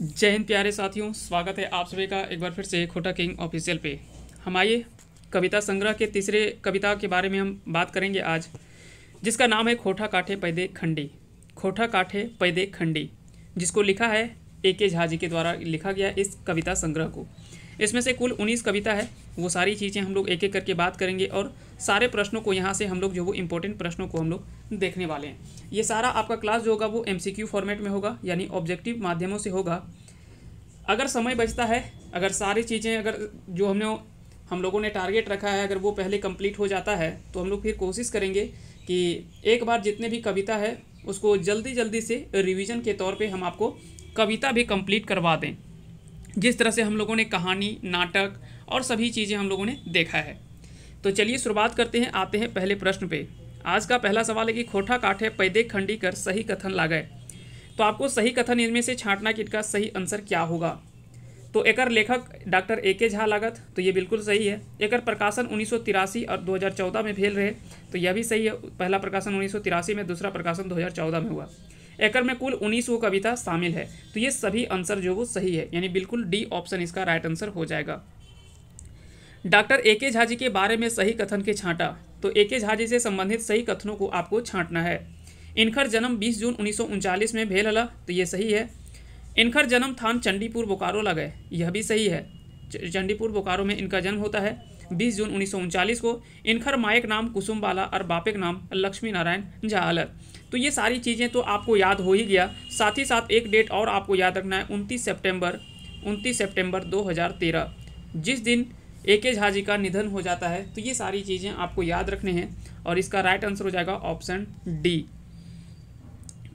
जय हिंद प्यारे साथियों स्वागत है आप सभी का एक बार फिर से खोटा किंग ऑफिशियल पे हम आइए कविता संग्रह के तीसरे कविता के बारे में हम बात करेंगे आज जिसका नाम है खोटा काठे पैदे खंडी खोटा काठे पैदे खंडी जिसको लिखा है ए के झाजी के द्वारा लिखा गया इस कविता संग्रह को इसमें से कुल उन्नीस कविता है वो सारी चीज़ें हम लोग एक एक करके बात करेंगे और सारे प्रश्नों को यहाँ से हम लोग जो वो इम्पोर्टेंट प्रश्नों को हम लोग देखने वाले हैं ये सारा आपका क्लास जो होगा वो एम फॉर्मेट में होगा यानी ऑब्जेक्टिव माध्यमों से होगा अगर समय बचता है अगर सारी चीज़ें अगर जो हमने हम लोगों ने टारगेट रखा है अगर वो पहले कंप्लीट हो जाता है तो हम लोग फिर कोशिश करेंगे कि एक बार जितने भी कविता है उसको जल्दी जल्दी से रिवीजन के तौर पे हम आपको कविता भी कंप्लीट करवा दें जिस तरह से हम लोगों ने कहानी नाटक और सभी चीज़ें हम लोगों ने देखा है तो चलिए शुरुआत करते हैं आते हैं पहले प्रश्न पे आज का पहला सवाल है कि खोटा काठे पैदे खंडी कर सही कथन गए तो आपको सही कथन इनमें से छाटना किट का सही आंसर क्या होगा तो एकर लेखक डॉक्टर ए के झा लागत तो ये बिल्कुल सही है एकर प्रकाशन उन्नीस और 2014 में फेल रहे तो यह भी सही है पहला प्रकाशन उन्नीस में दूसरा प्रकाशन 2014 में हुआ एकर में कुल उन्नीस वो कविता शामिल है तो ये सभी आंसर जो वो सही है यानी बिल्कुल डी ऑप्शन इसका राइट आंसर हो जाएगा डॉक्टर ए के झा जी के बारे में सही कथन के छांटा तो ए के झा जी से संबंधित सही कथनों को आपको छांटना है इनखर जन्म 20 जून उन्नीस में भेल हला तो ये सही है इनखर जन्म थान चंडीपुर बोकारो लगे यह भी सही है चंडीपुर बोकारो में इनका जन्म होता है 20 जून उन्नीस को इनखर मायक नाम कुसुम बाला और बापेक नाम लक्ष्मी नारायण जहालर तो ये सारी चीज़ें तो आपको याद हो ही गया साथ ही साथ एक डेट और आपको याद रखना है उनतीस सेप्टेम्बर उनतीस सेप्टेम्बर दो जिस दिन ए के झाजी का निधन हो जाता है तो ये सारी चीज़ें आपको याद रखने हैं और इसका राइट आंसर हो जाएगा ऑप्शन डी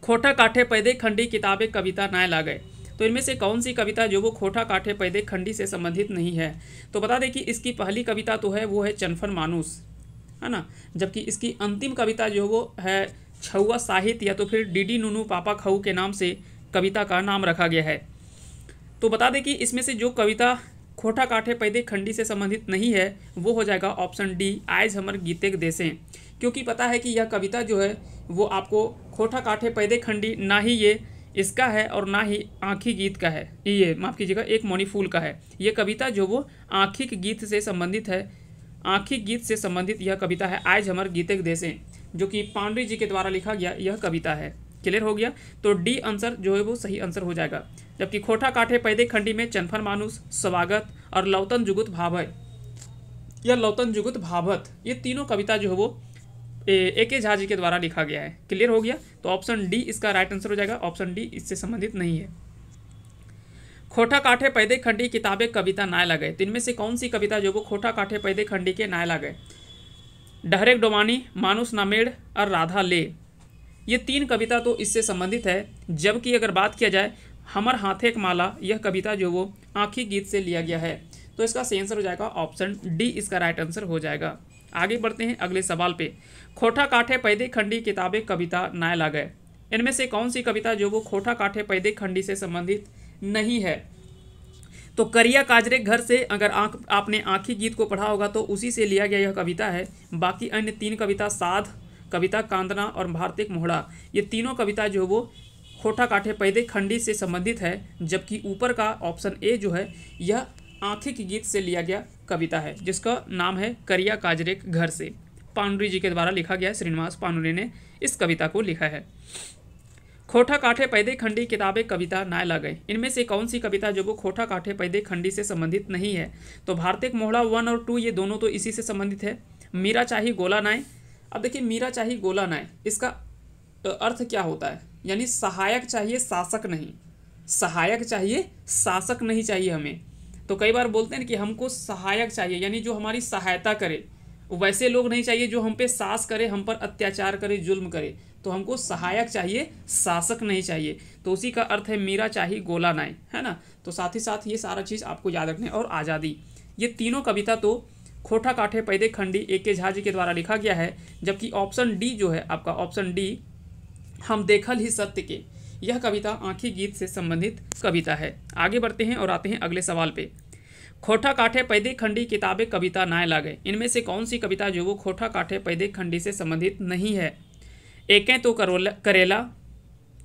खोटा काठे पैदे खंडी किताबें कविता नाय ला गए तो इनमें से कौन सी कविता जो वो खोटा काठे पैदे खंडी से संबंधित नहीं है तो बता दें कि इसकी पहली कविता तो है वो है चनफन मानूस है ना जबकि इसकी अंतिम कविता जो वो है छऊआ साहित्य या तो फिर डी डी नूनू पापा खाऊ के नाम से कविता का नाम रखा गया है तो बता दें कि इसमें से जो कविता खोटा काठे पैदे खंडी से संबंधित नहीं है वो हो जाएगा ऑप्शन डी आयज हमर गीते देशें क्योंकि पता है कि यह कविता जो है वो आपको खोटा काठे पैदे खंडी ना ही ये इसका है और ना ही आँखी गीत का है ये माफ़ कीजिएगा एक मोनीफूल फूल का है ये कविता जो वो आँखिक गीत से संबंधित है आँखिक गीत से संबंधित यह कविता है आयज हमर गीते देसें जो कि पांडे जी के द्वारा लिखा गया यह कविता है क्लियर हो गया तो डी आंसर जो है वो सही आंसर हो जाएगा जबकि खोटा काठे पैदे खंडी में चनफन मानुस स्वागत और लौतन जुगुत भावय या लौतन जुगुत भावत ये तीनों कविता जो है वो ए के झा जी के द्वारा लिखा गया है क्लियर हो गया तो ऑप्शन डी इसका राइट आंसर हो जाएगा ऑप्शन डी इससे संबंधित नहीं है खोटा काठे पैदे खंडी किताबें कविता नाय लगे तो इनमें से कौन सी कविता जो वो खोटा काठे पैदे खंडी के नाय लगे डहरेक डोमानी मानुस नामेड़ और राधा ले ये तीन कविता तो इससे संबंधित है जबकि अगर बात किया जाए हमर हाथे एक माला यह कविता जो वो आँखी गीत से लिया गया है तो इसका सही आंसर हो जाएगा ऑप्शन डी इसका राइट आंसर हो जाएगा आगे बढ़ते हैं अगले सवाल पे खोटा काठे पैदे खंडी किताबें कविता नाय ला गए इनमें से कौन सी कविता जो वो खोटा काठे पैदे खंडी से संबंधित नहीं है तो करिया काजरे घर से अगर आँख आपने आँखी गीत को पढ़ा होगा तो उसी से लिया गया यह कविता है बाकी अन्य तीन कविता साध कविता कांदना और भारतीय मोहड़ा ये तीनों कविता जो वो खोटा काठे पैदे खंडी से संबंधित है जबकि ऊपर का ऑप्शन ए जो है यह आँखिक गीत से लिया गया कविता है जिसका नाम है करिया काजरे घर से पांडुरी जी के द्वारा लिखा गया श्रीनिवास पांडुरी ने इस कविता को लिखा है खोटा काठे पैदे खंडी किताबें कविता नाय गई इनमें से कौन सी कविता जो वो खोटा काठे पैदे खंडी से संबंधित नहीं है तो भारतीय मोहड़ा वन और टू ये दोनों तो इसी से संबंधित है मीरा चाही गोला नाय अब देखिए मीरा चाहिए गोला नाय इसका अर्थ क्या होता है यानी सहायक चाहिए शासक नहीं सहायक चाहिए शासक नहीं चाहिए हमें तो कई बार बोलते हैं कि हमको सहायक चाहिए यानी जो हमारी सहायता करे वैसे लोग नहीं चाहिए जो हम पे सास करे हम पर अत्याचार करे जुल्म करे तो हमको सहायक चाहिए शासक नहीं चाहिए तो उसी का अर्थ है मीरा चाहिए गोला नाई है ना तो साथ ही साथ ये सारा चीज़ आपको याद रखने और आज़ादी ये तीनों कविता तो खोटा काठे पैदे खंडी ए के झा जी के द्वारा लिखा गया है जबकि ऑप्शन डी जो है आपका ऑप्शन डी हम देखल ही सत्य के यह कविता आंखी गीत से संबंधित कविता है आगे बढ़ते हैं और आते हैं अगले सवाल पे खोटा काठे पैदे खंडी किताबें कविता नाय लागे इनमें से कौन सी कविता जो वो खोटा काठे पैदे खंडी से संबंधित नहीं है एक है तो करोला करेला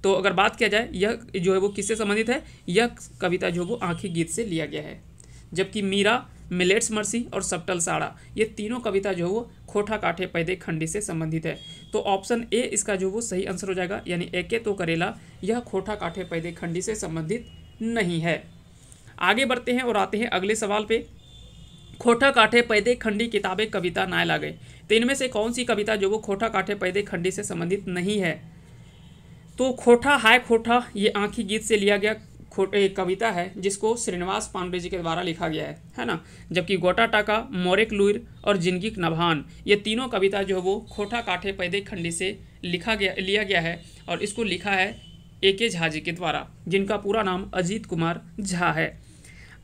तो अगर बात किया जाए यह जो है वो किससे संबंधित है यह कविता जो है वो आंखी गीत से लिया गया है जबकि मीरा मिलेट्स मर्सी और सप्टल साड़ा ये तीनों कविता जो है वो खोठा काठे पैदे खंडी से संबंधित है तो ऑप्शन ए इसका जो वो सही आंसर हो जाएगा यानी एके तो करेला यह खोठा काठे पैदे खंडी से संबंधित नहीं है आगे बढ़ते हैं और आते हैं अगले सवाल पे खोटा काठे पैदे खंडी किताबें कविता ना गई तो इनमें से कौन सी कविता जो वो खोटा काठे पैदे खंडी से संबंधित नहीं है तो खोटा हाय खोटा ये आंखी गीत से लिया गया खोटे कविता है जिसको श्रीनिवास पांडे जी के द्वारा लिखा गया है है ना जबकि गोटा टाका मोरेक लुइर और जिनगी नभान ये तीनों कविता जो है वो खोटा काठे पैदे खंडी से लिखा गया लिया गया है और इसको लिखा है ए के झा जी के द्वारा जिनका पूरा नाम अजीत कुमार झा है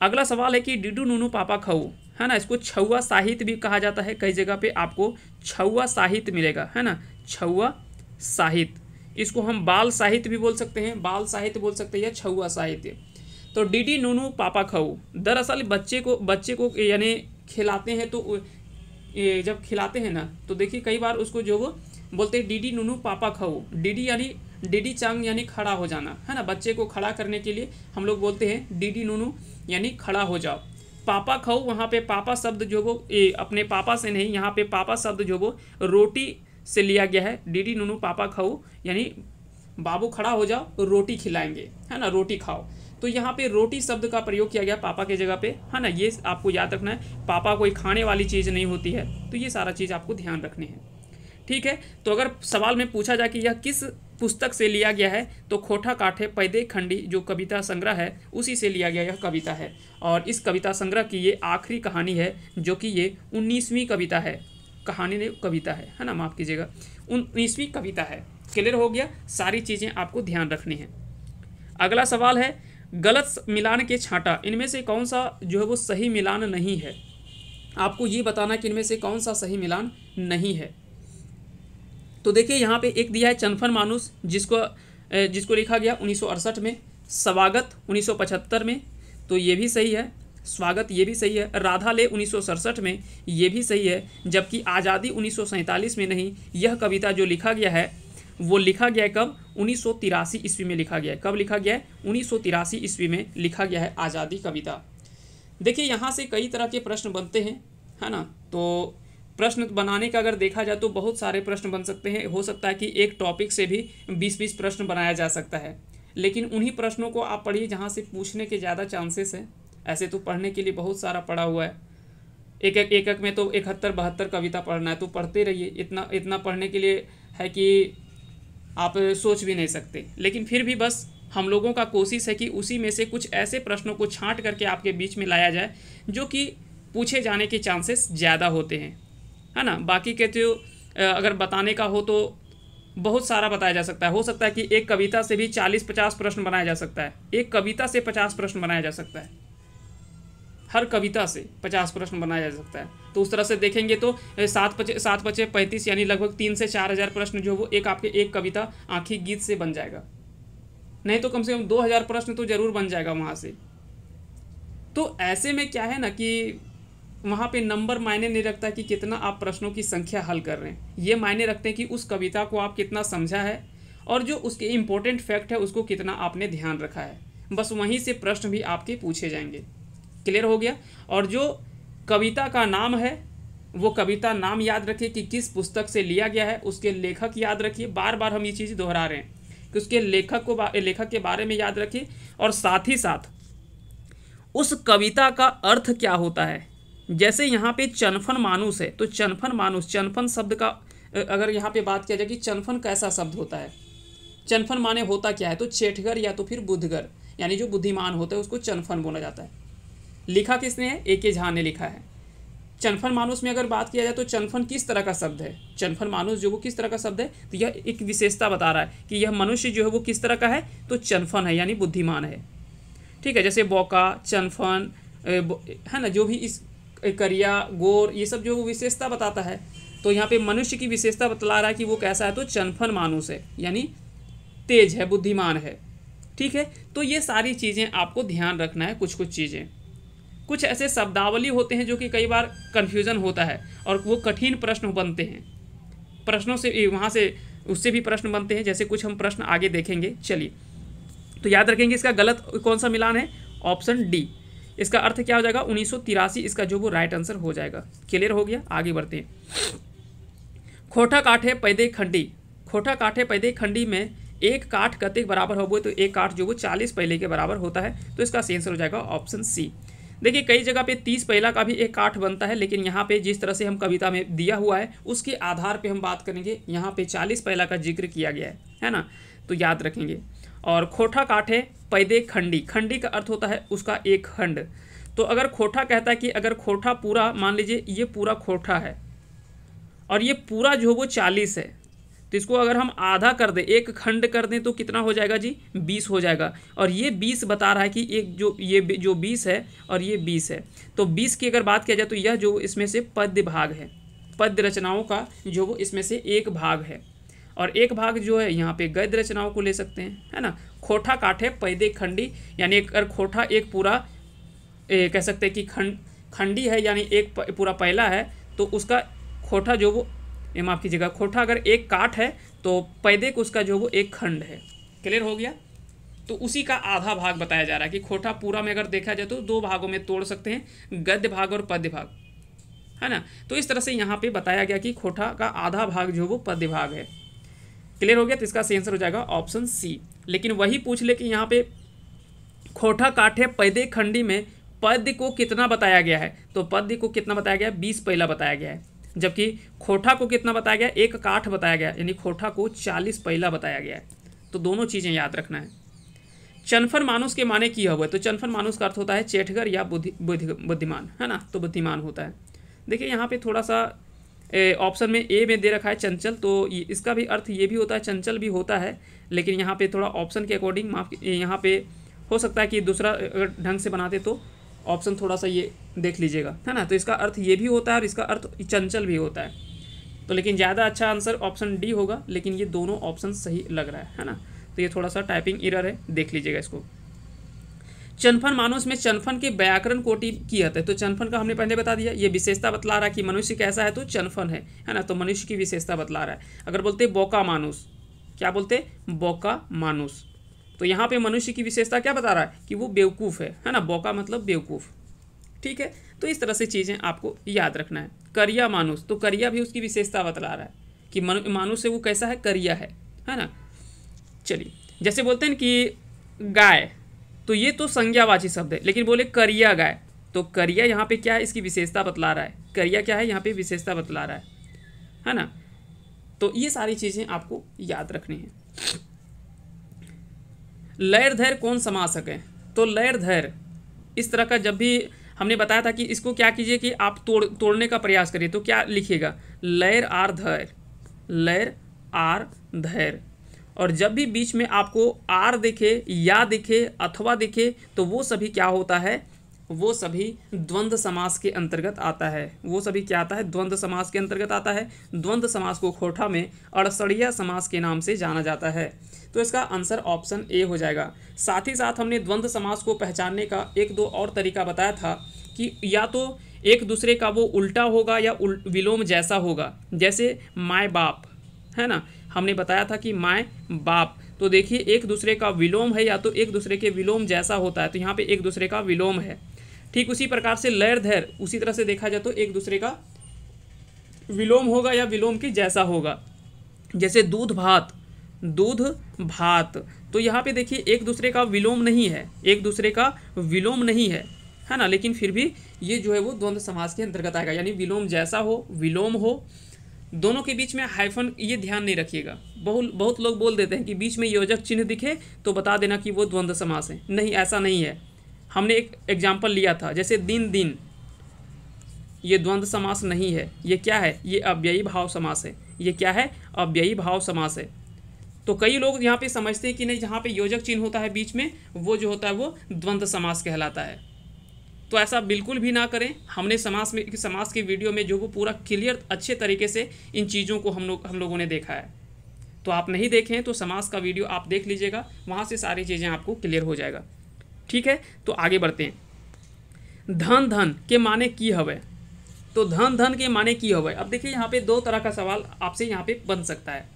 अगला सवाल है कि डिडू नूनू पापा खाऊ है ना इसको छुआ साहित्य भी कहा जाता है कई जगह पे आपको छुआ साहित्य मिलेगा है ना छुआ साहित्य इसको हम बाल साहित्य भी बोल सकते हैं बाल साहित्य बोल सकते हैं या छुआ साहित्य तो डीडी नूनू पापा खाऊ दरअसल बच्चे को बच्चे को यानी खिलाते हैं तो ये जब खिलाते हैं ना तो देखिए कई बार उसको जो वो बोलते हैं डीडी नूनू पापा खाऊ डीडी यानी डीडी चांग यानी खड़ा हो जाना है ना बच्चे को खड़ा करने के लिए हम लोग बोलते हैं डीडी नूनू यानी खड़ा हो जाओ पापा खाओ वहाँ पे पापा शब्द जो वो ए, अपने पापा से नहीं यहाँ पे पापा शब्द जो वो रोटी से लिया गया है डीडी नूनू पापा खाओ यानी बाबू खड़ा हो जाओ रोटी खिलाएंगे है ना रोटी खाओ तो यहाँ पे रोटी शब्द का प्रयोग किया गया पापा के जगह पे है ना ये आपको याद रखना है पापा कोई खाने वाली चीज़ नहीं होती है तो ये सारा चीज़ आपको ध्यान रखनी है ठीक है तो अगर सवाल में पूछा जाए कि यह किस पुस्तक से लिया गया है तो खोठा काठे पैदे खंडी जो कविता संग्रह है उसी से लिया गया यह कविता है और इस कविता संग्रह की ये आखिरी कहानी है जो कि ये उन्नीसवीं कविता है कहानी ने कविता है है ना माफ़ कीजिएगा उन्नीसवीं कविता है क्लियर हो गया सारी चीज़ें आपको ध्यान रखनी है अगला सवाल है गलत मिलान के छांटा इनमें से कौन सा जो है वो सही मिलान नहीं है आपको ये बताना कि इनमें से कौन सा सही मिलान नहीं है तो देखिए यहाँ पे एक दिया है चनफन मानुस जिसको जिसको लिखा गया उन्नीस में स्वागत उन्नीस में तो ये भी सही है स्वागत ये भी सही है राधा ले उन्नीस में ये भी सही है जबकि आज़ादी उन्नीस में नहीं यह कविता जो लिखा गया है वो लिखा गया है कब उन्नीस ईस्वी में लिखा गया है कब लिखा गया है उन्नीस ईस्वी में लिखा गया है आज़ादी कविता देखिए यहाँ से कई तरह के प्रश्न बनते हैं है ना तो प्रश्न बनाने का अगर देखा जाए तो बहुत सारे प्रश्न बन सकते हैं हो सकता है कि एक टॉपिक से भी बीस बीस प्रश्न बनाया जा सकता है लेकिन उन्हीं प्रश्नों को आप पढ़िए जहाँ से पूछने के ज़्यादा चांसेस हैं ऐसे तो पढ़ने के लिए बहुत सारा पढ़ा हुआ है एक एक एक, एक में तो इकहत्तर बहत्तर कविता पढ़ना है तो पढ़ते रहिए इतना इतना पढ़ने के लिए है कि आप सोच भी नहीं सकते लेकिन फिर भी बस हम लोगों का कोशिश है कि उसी में से कुछ ऐसे प्रश्नों को छांट करके आपके बीच में लाया जाए जो कि पूछे जाने के चांसेस ज़्यादा होते हैं है ना बाकी के जो तो, अगर बताने का हो तो बहुत सारा बताया जा सकता है हो सकता है कि एक कविता से भी चालीस पचास प्रश्न बनाया जा सकता है एक कविता से पचास प्रश्न बनाया जा सकता है हर कविता से पचास प्रश्न बनाया जा सकता है तो उस तरह से देखेंगे तो सात पचे सात पचे पैंतीस यानी लगभग तीन से चार हज़ार प्रश्न जो वो एक आपके एक कविता आँखी गीत से बन जाएगा नहीं तो कम से कम दो हज़ार प्रश्न तो ज़रूर बन जाएगा वहाँ से तो ऐसे में क्या है ना कि वहाँ पे नंबर मायने नहीं रखता कि कितना आप प्रश्नों की संख्या हल कर रहे हैं ये मायने रखते हैं कि उस कविता को आप कितना समझा है और जो उसके इम्पोर्टेंट फैक्ट है उसको कितना आपने ध्यान रखा है बस वहीं से प्रश्न भी आपके पूछे जाएंगे क्लियर हो गया और जो कविता का नाम है वो कविता नाम याद रखिए कि किस पुस्तक से लिया गया है उसके लेखक याद रखिए बार बार हम ये चीज़ दोहरा रहे हैं कि उसके लेखक को लेखक के बारे में याद रखिए और साथ ही साथ उस कविता का अर्थ क्या होता है जैसे यहाँ पे चनफन मानुस है तो चनफन मानुस चनफन शब्द का अगर यहाँ पे बात किया जाए कि चनफन कैसा शब्द होता है चनफन माने होता क्या है तो चेठगर या तो फिर बुधगर यानी जो बुद्धिमान होता है उसको चनफन बोला जाता है लिखा किसने है ए के झा ने लिखा है चनफन मानुस में अगर बात किया जाए तो चनफन किस तरह का शब्द है चनफन मानुस जो वो किस तरह का शब्द है तो यह एक विशेषता बता रहा है कि यह मनुष्य जो है वो किस तरह का है तो चनफन है यानी बुद्धिमान है ठीक है जैसे बौका चनफन है ना जो भी इस करिया गोर ये सब जो विशेषता बताता है तो यहाँ पे मनुष्य की विशेषता बतला रहा है कि वो कैसा है तो चनफन मानुष है यानी तेज है बुद्धिमान है ठीक है तो ये सारी चीज़ें आपको ध्यान रखना है कुछ कुछ चीज़ें कुछ ऐसे शब्दावली होते हैं जो कि कई बार कन्फ्यूज़न होता है और वो कठिन प्रश्न बनते हैं प्रश्नों से वहाँ से उससे भी प्रश्न बनते हैं जैसे कुछ हम प्रश्न आगे देखेंगे चलिए तो याद रखेंगे इसका गलत कौन सा मिलान है ऑप्शन डी इसका अर्थ क्या हो जाएगा उन्नीस इसका जो वो राइट आंसर हो जाएगा क्लियर हो गया आगे बढ़ते हैं खोटा काठे पैदे खंडी खोटा काठे पैदे खंडी में एक काठ कतिक बराबर हो तो एक काठ जो वो चालीस पहले के बराबर होता है तो इसका सेंसर हो जाएगा ऑप्शन सी देखिए कई जगह पे तीस पहला का भी एक काठ बनता है लेकिन यहाँ पे जिस तरह से हम कविता में दिया हुआ है उसके आधार पे हम बात करेंगे यहाँ पे चालीस पहला का जिक्र किया गया है है ना तो याद रखेंगे और खोठा काठे पैदे खंडी खंडी का अर्थ होता है उसका एक खंड तो अगर खोठा कहता है कि अगर खोठा पूरा मान लीजिए ये पूरा खोठा है और ये पूरा जो वो चालीस है तो इसको अगर हम आधा कर दें एक खंड कर दें तो कितना हो जाएगा जी बीस हो जाएगा और ये बीस बता रहा है कि एक जो ये जो बीस है और ये बीस है तो बीस की अगर बात किया जाए तो यह जो इसमें से पद्य भाग है पद्य रचनाओं का जो वो इसमें से एक भाग है और एक भाग जो है यहाँ पे गैद रचनाओं को ले सकते हैं है ना खोठा काठे पैदे खंडी यानी अगर खोठा एक पूरा ए, कह सकते हैं कि खंड खंडी है यानी एक प, पूरा पहला है तो उसका खोठा जो वो माफ़ कीजिएगा खोठा अगर एक काठ है तो पैदे को उसका जो वो एक खंड है क्लियर हो गया तो उसी का आधा भाग बताया जा रहा है कि खोठा पूरा में अगर देखा जाए तो दो भागों में तोड़ सकते हैं गद्य भाग और पद्य भाग है ना तो इस तरह से यहाँ पे बताया गया कि खोठा का आधा भाग जो वो पद्य भाग है क्लियर हो गया तो इसका सही आंसर हो जाएगा ऑप्शन सी लेकिन वही पूछ ले कि यहाँ पे खोटा काठे पैदे खंडी में पद्य को कितना बताया गया है तो पद्य को कितना बताया गया बीस पहला बताया गया है जबकि खोठा को कितना बताया गया एक काठ बताया गया यानी खोठा को चालीस पहला बताया गया है तो दोनों चीज़ें याद रखना है चनफर मानुस के माने किया हुआ है तो चनफर मानुस का अर्थ होता है चेठगर या बुद्धि बुद्धिमान है ना तो बुद्धिमान होता है देखिए यहाँ पे थोड़ा सा ऑप्शन में ए में दे रखा है चंचल तो इसका भी अर्थ ये भी होता है चंचल भी होता है लेकिन यहाँ पे थोड़ा ऑप्शन के अकॉर्डिंग माफ यहाँ पे हो सकता है कि दूसरा अगर ढंग से बनाते तो ऑप्शन थोड़ा सा ये देख लीजिएगा है ना तो इसका अर्थ ये भी होता है और इसका अर्थ चंचल भी होता है तो लेकिन ज़्यादा अच्छा आंसर ऑप्शन डी होगा लेकिन ये दोनों ऑप्शन सही लग रहा है है ना तो ये थोड़ा सा टाइपिंग इरर है देख लीजिएगा इसको चनफन मानुष में चनफन के व्याकरण कोटि की हत है तो चनफन का हमने पहले बता दिया ये विशेषता बतला रहा है कि मनुष्य कैसा है तो चनफन है है ना तो मनुष्य की विशेषता बतला रहा है अगर बोलते बोका मानुष क्या बोलते बोका मानुष तो यहाँ पे मनुष्य की विशेषता क्या बता रहा है कि वो बेवकूफ़ है है ना बोका मतलब बेवकूफ़ ठीक है तो इस तरह से चीज़ें आपको याद रखना है करिया मानुष तो करिया भी उसकी विशेषता बतला रहा है कि मानुष से वो कैसा है करिया है है ना चलिए जैसे बोलते हैं कि गाय तो ये तो संज्ञावाची शब्द है लेकिन बोले करिया गाय तो करिया यहाँ पे क्या है इसकी विशेषता बतला रहा है करिया क्या है यहाँ पे विशेषता बतला रहा है है ना तो ये सारी चीज़ें आपको याद रखनी है लयर धैर्य कौन समा सके तो लयर धैर्य इस तरह का जब भी हमने बताया था कि इसको क्या कीजिए कि आप तोड़ तोड़ने का प्रयास करिए तो क्या लिखिएगा लयर आर धैर्य लयर आर धैर्य और जब भी बीच में आपको आर दिखे या दिखे अथवा दिखे तो वो सभी क्या होता है वो सभी द्वंद्व समास के अंतर्गत आता है वो सभी क्या आता है द्वंद्व समास के अंतर्गत आता है द्वंद्व समास को खोटा में अड़सड़िया समास के नाम से जाना जाता है तो इसका आंसर ऑप्शन ए हो जाएगा साथ ही साथ हमने द्वंद्व समास को पहचानने का एक दो और तरीका बताया था कि या तो एक दूसरे का वो उल्टा होगा या विलोम जैसा होगा जैसे माए बाप है ना हमने बताया था कि माय बाप तो देखिए एक दूसरे का विलोम है या तो एक दूसरे के विलोम जैसा होता है तो यहाँ पे एक दूसरे का विलोम है ठीक उसी प्रकार से लयर धैर उसी तरह से देखा जाए तो एक दूसरे का विलोम होगा या विलोम के जैसा होगा जैसे दूध भात दूध भात तो यहाँ पे देखिए एक दूसरे का विलोम नहीं है एक दूसरे का विलोम नहीं है है ना लेकिन फिर भी ये जो है वो द्वंद्व समाज के अंतर्गत आएगा यानी विलोम जैसा हो विलोम हो दोनों के बीच में हाइफन ये ध्यान नहीं रखिएगा बहुत बहुत लोग बोल देते हैं कि बीच में योजक चिन्ह दिखे तो बता देना कि वो द्वंद्व समास है नहीं ऐसा नहीं है हमने एक एग्जाम्पल लिया था जैसे दिन दिन ये द्वंद्व समास नहीं है ये क्या है ये अव्ययी भाव समास है ये क्या है अव्ययी भाव समास है तो कई लोग यहाँ पे समझते हैं कि नहीं जहाँ पे योजक चिन्ह होता है बीच में वो जो होता है वो द्वंद्व समास कहलाता है तो ऐसा बिल्कुल भी ना करें हमने समाज में समाज की वीडियो में जो वो पूरा क्लियर अच्छे तरीके से इन चीज़ों को हम लोग हम लोगों ने देखा है तो आप नहीं देखें तो समाज का वीडियो आप देख लीजिएगा वहाँ से सारी चीज़ें आपको क्लियर हो जाएगा ठीक है तो आगे बढ़ते हैं धन धन के माने की हवे तो धन धन के माने की हवे अब देखिए यहाँ पे दो तरह का सवाल आपसे यहाँ पे बन सकता है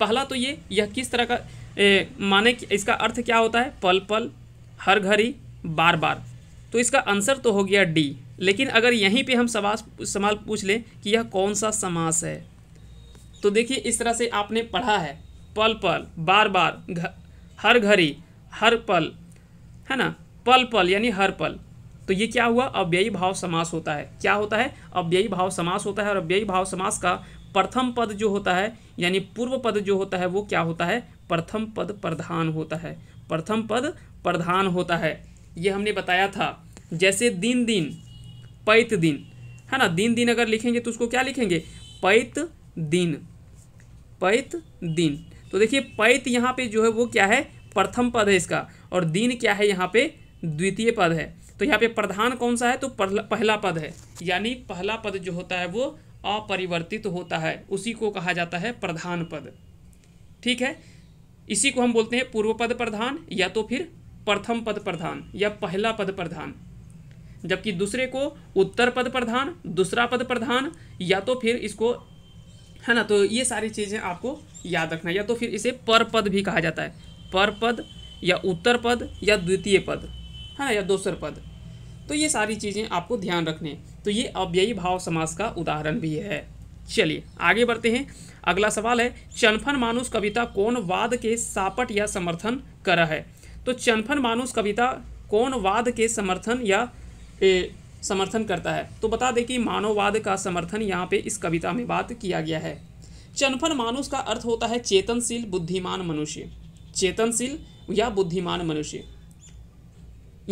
पहला तो ये यह किस तरह का ए, माने इसका अर्थ क्या होता है पल पल हर घड़ी बार बार तो इसका आंसर तो हो गया डी लेकिन अगर यहीं पे हम सवाल सवाल पूछ लें कि यह कौन सा समास है तो देखिए इस तरह से आपने पढ़ा है पल पल बार बार घ, हर घड़ी हर पल है ना पल पल यानी हर पल तो ये क्या हुआ अव्ययी भाव समास होता है क्या होता है अव्ययी भाव समास होता है और अव्ययी भाव समास का प्रथम पद जो होता है यानी पूर्व पद जो होता है वो क्या होता है प्रथम पद प्रधान होता है प्रथम पद प्रधान होता है ये हमने बताया था जैसे दिन दिन पैत दिन है ना दिन दिन अगर लिखेंगे तो उसको क्या लिखेंगे पैत दिन पैत दिन तो देखिए पैत यहाँ पे जो है वो क्या है प्रथम पद है इसका और दिन क्या है यहाँ पे द्वितीय पद है तो यहाँ पे प्रधान कौन सा है तो पहला पद है यानी पहला पद जो होता है वो अपरिवर्तित तो होता है उसी को कहा जाता है प्रधान पद ठीक है इसी को हम बोलते हैं पूर्व पद प्रधान या तो फिर प्रथम पद प्रधान या पहला पद प्रधान जबकि दूसरे को उत्तर पद प्रधान दूसरा पद प्रधान या तो फिर इसको है ना तो ये सारी चीज़ें आपको याद रखना या तो फिर इसे पर पद भी कहा जाता है पर पद या उत्तर पद या द्वितीय पद है ना या दूसर पद तो ये सारी चीज़ें आपको ध्यान रखने तो ये अव्ययी भाव समास का उदाहरण भी है चलिए आगे बढ़ते हैं अगला सवाल है चनफन मानुष कविता कौन वाद के सापट या समर्थन करा है तो चनफन मानुस कविता कौन वाद के समर्थन या ए, समर्थन करता है तो बता दें कि मानववाद का समर्थन यहाँ पे इस कविता में बात किया गया है चनफन मानुस का अर्थ होता है चेतनशील बुद्धिमान मनुष्य चेतनशील या बुद्धिमान मनुष्य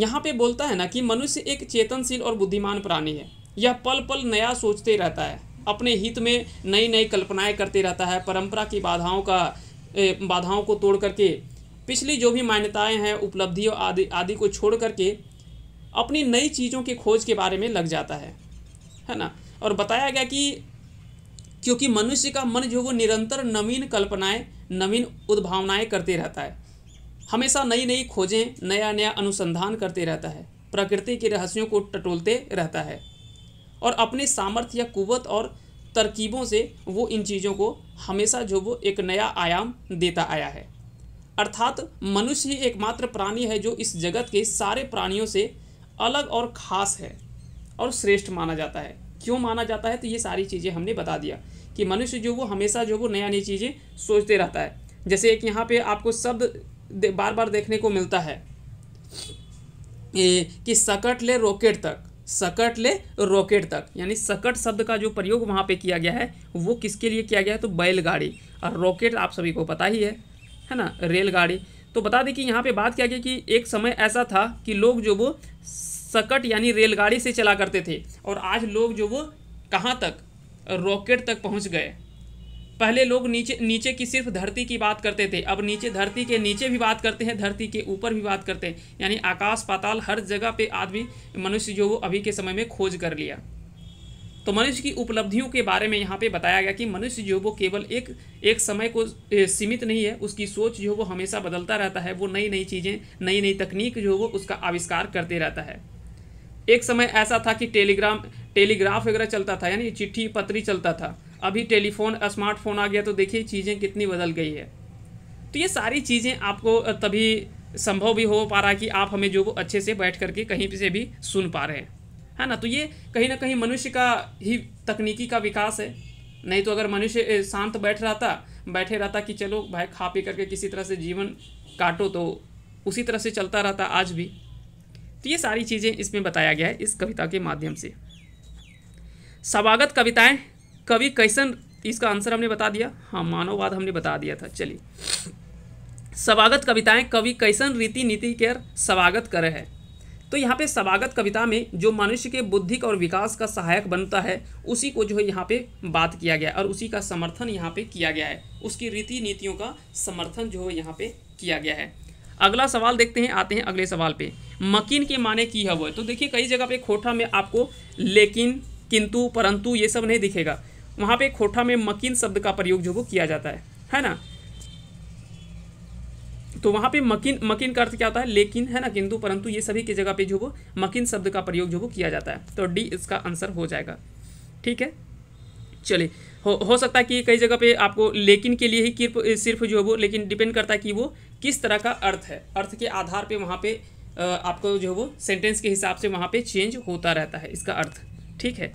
यहाँ पे बोलता है ना कि मनुष्य एक चेतनशील और बुद्धिमान प्राणी है यह पल पल नया सोचते रहता है अपने हित में नई नई कल्पनाएं करते रहता है परंपरा की बाधाओं का बाधाओं को तोड़ करके पिछली जो भी मान्यताएं हैं उपलब्धियों आदि आदि को छोड़ करके अपनी नई चीज़ों की खोज के बारे में लग जाता है है ना और बताया गया कि क्योंकि मनुष्य का मन जो वो निरंतर नवीन कल्पनाएं नवीन उद्भावनाएं करते रहता है हमेशा नई नई खोजें नया नया अनुसंधान करते रहता है प्रकृति के रहस्यों को टटोलते रहता है और अपने सामर्थ्य या कुवत और तरकीबों से वो इन चीज़ों को हमेशा जो वो एक नया आयाम देता आया है अर्थात मनुष्य ही एकमात्र प्राणी है जो इस जगत के सारे प्राणियों से अलग और खास है और श्रेष्ठ माना जाता है क्यों माना जाता है तो ये सारी चीज़ें हमने बता दिया कि मनुष्य जो वो हमेशा जो वो नया नई चीज़ें सोचते रहता है जैसे एक यहाँ पे आपको शब्द बार बार देखने को मिलता है कि सकट ले रॉकेट तक सकट ले रॉकेट तक यानी सकट शब्द का जो प्रयोग वहाँ पे किया गया है वो किसके लिए किया गया है तो बैलगाड़ी और रॉकेट आप सभी को पता ही है है ना रेलगाड़ी तो बता दें कि यहाँ पे बात क्या गया कि एक समय ऐसा था कि लोग जो वो सकट यानी रेलगाड़ी से चला करते थे और आज लोग जो वो कहाँ तक रॉकेट तक पहुँच गए पहले लोग नीचे नीचे की सिर्फ धरती की बात करते थे अब नीचे धरती के नीचे भी बात करते हैं धरती के ऊपर भी बात करते हैं यानी आकाश पाताल हर जगह पे आदमी मनुष्य जो वो अभी के समय में खोज कर लिया तो मनुष्य की उपलब्धियों के बारे में यहाँ पे बताया गया कि मनुष्य जो वो केवल एक एक समय को सीमित नहीं है उसकी सोच जो वो हमेशा बदलता रहता है वो नई नई चीज़ें नई नई तकनीक जो वो उसका आविष्कार करते रहता है एक समय ऐसा था कि टेलीग्राम टेलीग्राफ वगैरह चलता था यानी चिट्ठी पत्री चलता था अभी टेलीफोन स्मार्टफोन आ गया तो देखिए चीज़ें कितनी बदल गई है तो ये सारी चीज़ें आपको तभी संभव भी हो पा रहा है कि आप हमें जो वो अच्छे से बैठ करके कहीं से भी सुन पा रहे हैं है ना तो ये कहीं ना कहीं मनुष्य का ही तकनीकी का विकास है नहीं तो अगर मनुष्य शांत बैठ रहता बैठे रहता कि चलो भाई खा पी करके किसी तरह से जीवन काटो तो उसी तरह से चलता रहता आज भी तो ये सारी चीज़ें इसमें बताया गया है इस कविता के माध्यम से स्वागत कविताएं कवि कैसन इसका आंसर हमने बता दिया हाँ मानववाद हमने बता दिया था चलिए स्वागत कविताएं कवि कैसन रीति नीति के स्वागत करे है तो यहाँ पे स्वागत कविता में जो मनुष्य के बुद्धिक और विकास का सहायक बनता है उसी को जो है यहाँ पे बात किया गया और उसी का समर्थन यहाँ पे किया गया है उसकी रीति नीतियों का समर्थन जो है यहाँ पे किया गया है अगला सवाल देखते हैं आते हैं अगले सवाल पे मकीन के माने की है वो तो देखिए कई जगह पे खोठा में आपको लेकिन किंतु परंतु ये सब नहीं दिखेगा वहाँ पे खोठा में मकीन शब्द का प्रयोग जो वो किया जाता है है ना तो वहाँ पे मकिन मकिन का अर्थ क्या होता है लेकिन है ना किंतु परंतु ये सभी की जगह पे जो वो मकिन शब्द का प्रयोग जो वो किया जाता है तो डी इसका आंसर हो जाएगा ठीक है चलिए हो हो सकता है कि कई जगह पे आपको लेकिन के लिए ही किर्प सिर्फ जो है वो लेकिन डिपेंड करता है कि वो किस तरह का अर्थ है अर्थ के आधार पर वहाँ पर आपको जो वो सेंटेंस के हिसाब से वहाँ पर चेंज होता रहता है इसका अर्थ ठीक है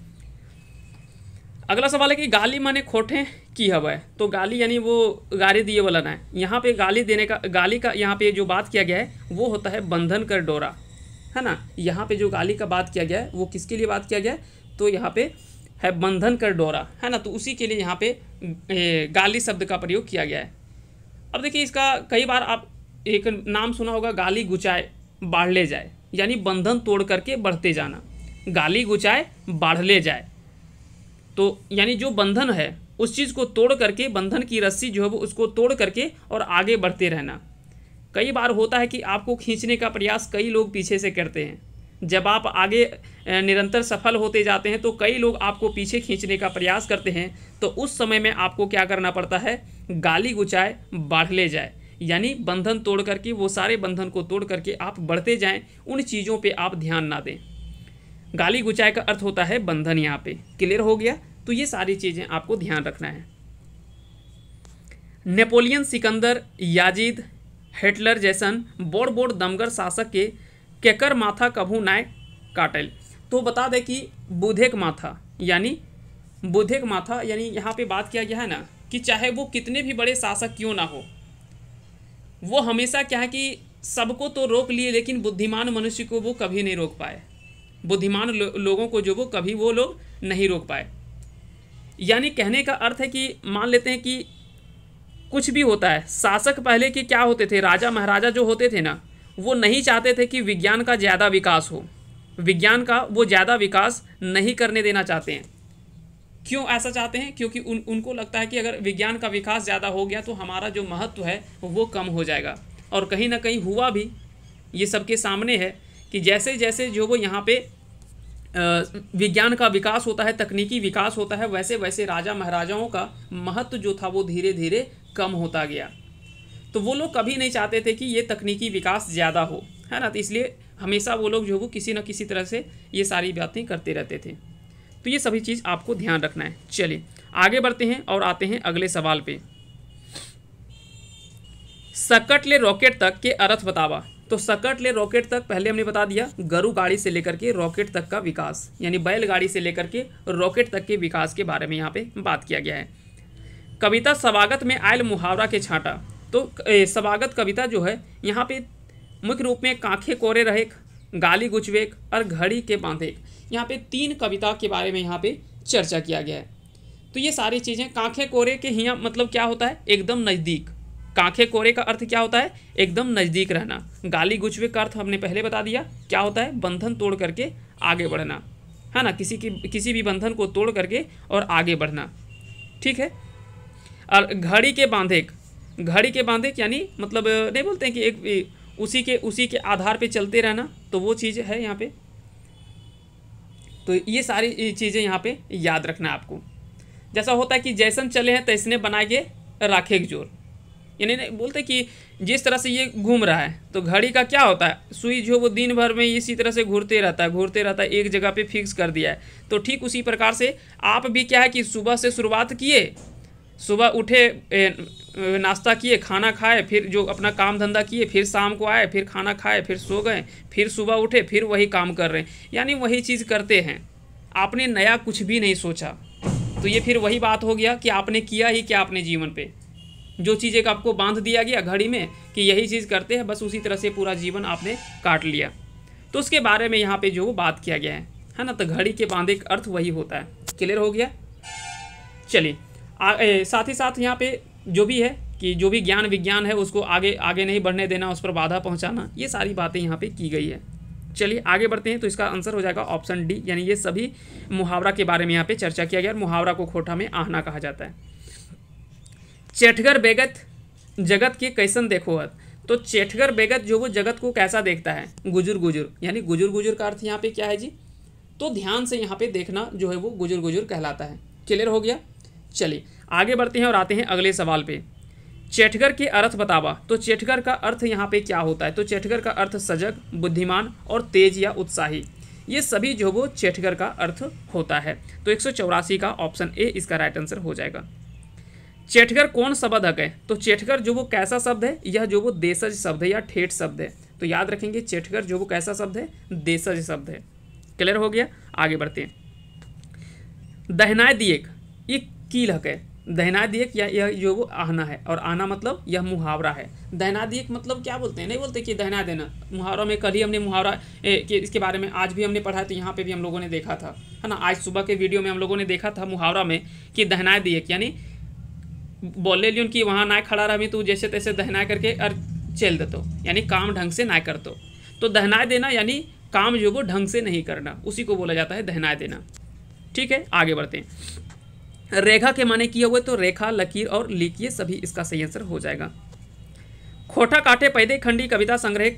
अगला सवाल है कि गाली माने खोटे की हवा है तो गाली यानी वो गाली दिए वाला ना है यहाँ पे गाली देने का गाली का यहाँ पे जो बात किया गया है वो होता है बंधन कर डोरा है ना यहाँ पे जो गाली का बात किया गया है वो किसके लिए बात किया गया है तो यहाँ पे है बंधन कर डोरा है ना तो उसी के लिए यहाँ पे गाली शब्द का प्रयोग किया गया है अब देखिए इसका कई बार आप एक नाम सुना होगा गाली गुचाए बाढ़ ले जाए यानी बंधन तोड़ करके बढ़ते जाना गाली गुचाए बाढ़ ले जाए तो यानी जो बंधन है उस चीज़ को तोड़ करके बंधन की रस्सी जो है वो उसको तोड़ करके और आगे बढ़ते रहना कई बार होता है कि आपको खींचने का प्रयास कई लोग पीछे से करते हैं जब आप आगे निरंतर सफल होते जाते हैं तो कई लोग आपको पीछे खींचने का प्रयास करते हैं तो उस समय में आपको क्या करना पड़ता है गाली गुचाए बाढ़ ले जाए यानी बंधन तोड़ करके वो सारे बंधन को तोड़ करके आप बढ़ते जाएं उन चीज़ों पे आप ध्यान ना दें गाली गुचाई का अर्थ होता है बंधन यहाँ पे क्लियर हो गया तो ये सारी चीज़ें आपको ध्यान रखना है नेपोलियन सिकंदर याजिद हिटलर जैसन बोर्ड बोर्ड दमगर शासक के केकर माथा कभू नाय काटल तो बता दें कि बुधेक माथा यानी बुधेक माथा यानी यहाँ पे बात किया गया है ना कि चाहे वो कितने भी बड़े शासक क्यों ना हो वो हमेशा क्या है कि सबको तो रोक लिए लेकिन बुद्धिमान मनुष्य को वो कभी नहीं रोक पाए बुद्धिमान लो, लोगों को जो वो कभी वो लोग नहीं रोक पाए यानी कहने का अर्थ है कि मान लेते हैं कि कुछ भी होता है शासक पहले के क्या होते थे राजा महाराजा जो होते थे ना वो नहीं चाहते थे कि विज्ञान का ज़्यादा विकास हो विज्ञान का वो ज़्यादा विकास नहीं करने देना चाहते हैं क्यों ऐसा चाहते हैं क्योंकि उन उनको लगता है कि अगर विज्ञान का विकास ज़्यादा हो गया तो हमारा जो महत्व है वो कम हो जाएगा और कहीं ना कहीं हुआ भी ये सबके सामने है कि जैसे जैसे जो वो यहाँ पे विज्ञान का विकास होता है तकनीकी विकास होता है वैसे वैसे राजा महाराजाओं का महत्व जो था वो धीरे धीरे कम होता गया तो वो लोग कभी नहीं चाहते थे कि ये तकनीकी विकास ज़्यादा हो है ना तो इसलिए हमेशा वो लोग जो वो किसी न किसी तरह से ये सारी बातें करते रहते थे तो ये सभी चीज़ आपको ध्यान रखना है चलिए आगे बढ़ते हैं और आते हैं अगले सवाल पे सकट ले रॉकेट तक के अर्थ बतावा तो सकट ले रॉकेट तक पहले हमने बता दिया गरु गाड़ी से लेकर के रॉकेट तक का विकास यानी बैलगाड़ी से लेकर के रॉकेट तक के विकास के बारे में यहाँ पे बात किया गया है कविता स्वागत में आयल मुहावरा के छांटा तो स्वागत कविता जो है यहाँ पे मुख्य रूप में कांखे कोरे रहे गाली गुचवेक और घड़ी के बांधे यहाँ पे तीन कविता के बारे में यहाँ पे चर्चा किया गया है तो ये सारी चीज़ें कांखे कोरे के यहाँ मतलब क्या होता है एकदम नज़दीक कांखे कोरे का अर्थ क्या होता है एकदम नज़दीक रहना गाली गुचवे का अर्थ हमने पहले बता दिया क्या होता है बंधन तोड़ करके आगे बढ़ना है ना किसी की किसी भी बंधन को तोड़ करके और आगे बढ़ना ठीक है और घड़ी के बांधे घड़ी के बांधे यानी मतलब नहीं बोलते हैं कि एक उसी के उसी के आधार पे चलते रहना तो वो चीज़ है यहाँ पे तो ये सारी चीज़ें यहाँ पे याद रखना आपको जैसा होता है कि जैसन चले हैं तैसने बनाए गए राखे जोर यानी बोलते कि जिस तरह से ये घूम रहा है तो घड़ी का क्या होता है सुई जो वो दिन भर में इसी तरह से घूरते रहता है घूरते रहता है एक जगह पे फिक्स कर दिया है तो ठीक उसी प्रकार से आप भी क्या है कि सुबह से शुरुआत किए सुबह उठे नाश्ता किए खाना खाए फिर जो अपना काम धंधा किए फिर शाम को आए फिर खाना खाए फिर सो गए फिर सुबह उठे फिर वही काम कर रहे हैं यानी वही चीज़ करते हैं आपने नया कुछ भी नहीं सोचा तो ये फिर वही बात हो गया कि आपने किया ही क्या अपने जीवन पे जो चीज़ एक आपको बांध दिया गया घड़ी में कि यही चीज़ करते हैं बस उसी तरह से पूरा जीवन आपने काट लिया तो उसके बारे में यहाँ पे जो बात किया गया है है ना तो घड़ी के बांधे का अर्थ वही होता है क्लियर हो गया चलिए साथ ही साथ यहाँ पे जो भी है कि जो भी ज्ञान विज्ञान है उसको आगे आगे नहीं बढ़ने देना उस पर बाधा पहुँचाना ये सारी बातें यहाँ पर की गई है चलिए आगे बढ़ते हैं तो इसका आंसर हो जाएगा ऑप्शन डी यानी ये सभी मुहावरा के बारे में यहाँ पे चर्चा किया गया और मुहावरा को खोटा में आहना कहा जाता है चेठगर बेगत जगत की कैसन देखो अब तो चेठगर बेगत जो वो जगत को कैसा देखता है गुजुर गुजुर यानी गुजुर गुजुर का अर्थ यहाँ पे क्या है जी तो ध्यान से यहाँ पे देखना जो है वो गुजुर गुजुर कहलाता है क्लियर हो गया चलिए आगे बढ़ते हैं और आते हैं अगले सवाल पे चेठगर के अर्थ बतावा तो चेठगर का अर्थ यहाँ पे क्या होता है तो चेठगर का अर्थ सजग बुद्धिमान और तेज या उत्साही ये सभी जो वो चेठगर का अर्थ होता है तो एक का ऑप्शन ए इसका राइट आंसर हो जाएगा चेठगर कौन शब्द है तो चेठगर जो वो कैसा शब्द है यह जो वो देशज शब्द है या ठेठ शब्द है तो याद रखेंगे चेठगर जो वो कैसा शब्द है देशज शब्द है क्लियर हो गया आगे बढ़ते हैं दहनाय दिएक ये कीलहक है दहना दिएक या यह जो वो आहना है और आना मतलब यह मुहावरा है दहना दिएक मतलब क्या बोलते हैं नहीं बोलते कि दहना देना मुहावरा में कल ही हमने मुहावरा कि इसके बारे में आज भी हमने पढ़ा है तो यहाँ पे भी हम लोगों ने देखा था है ना आज सुबह के वीडियो में हम लोगों ने देखा था मुहावरा में कि दहना दिएक यानी बोले लियो कि वहाँ ना खड़ा रह तू जैसे तैसे दहना करके और चल देते तो। यानी काम ढंग से ना कर दो तो, तो दहना देना यानी काम जो वो ढंग से नहीं करना उसी को बोला जाता है दहना देना ठीक है आगे बढ़ते हैं रेखा के माने किए हुए तो रेखा लकीर और लिखिए सभी इसका सही आंसर हो जाएगा खोटा काटे पैदे खंडी कविता संग्रह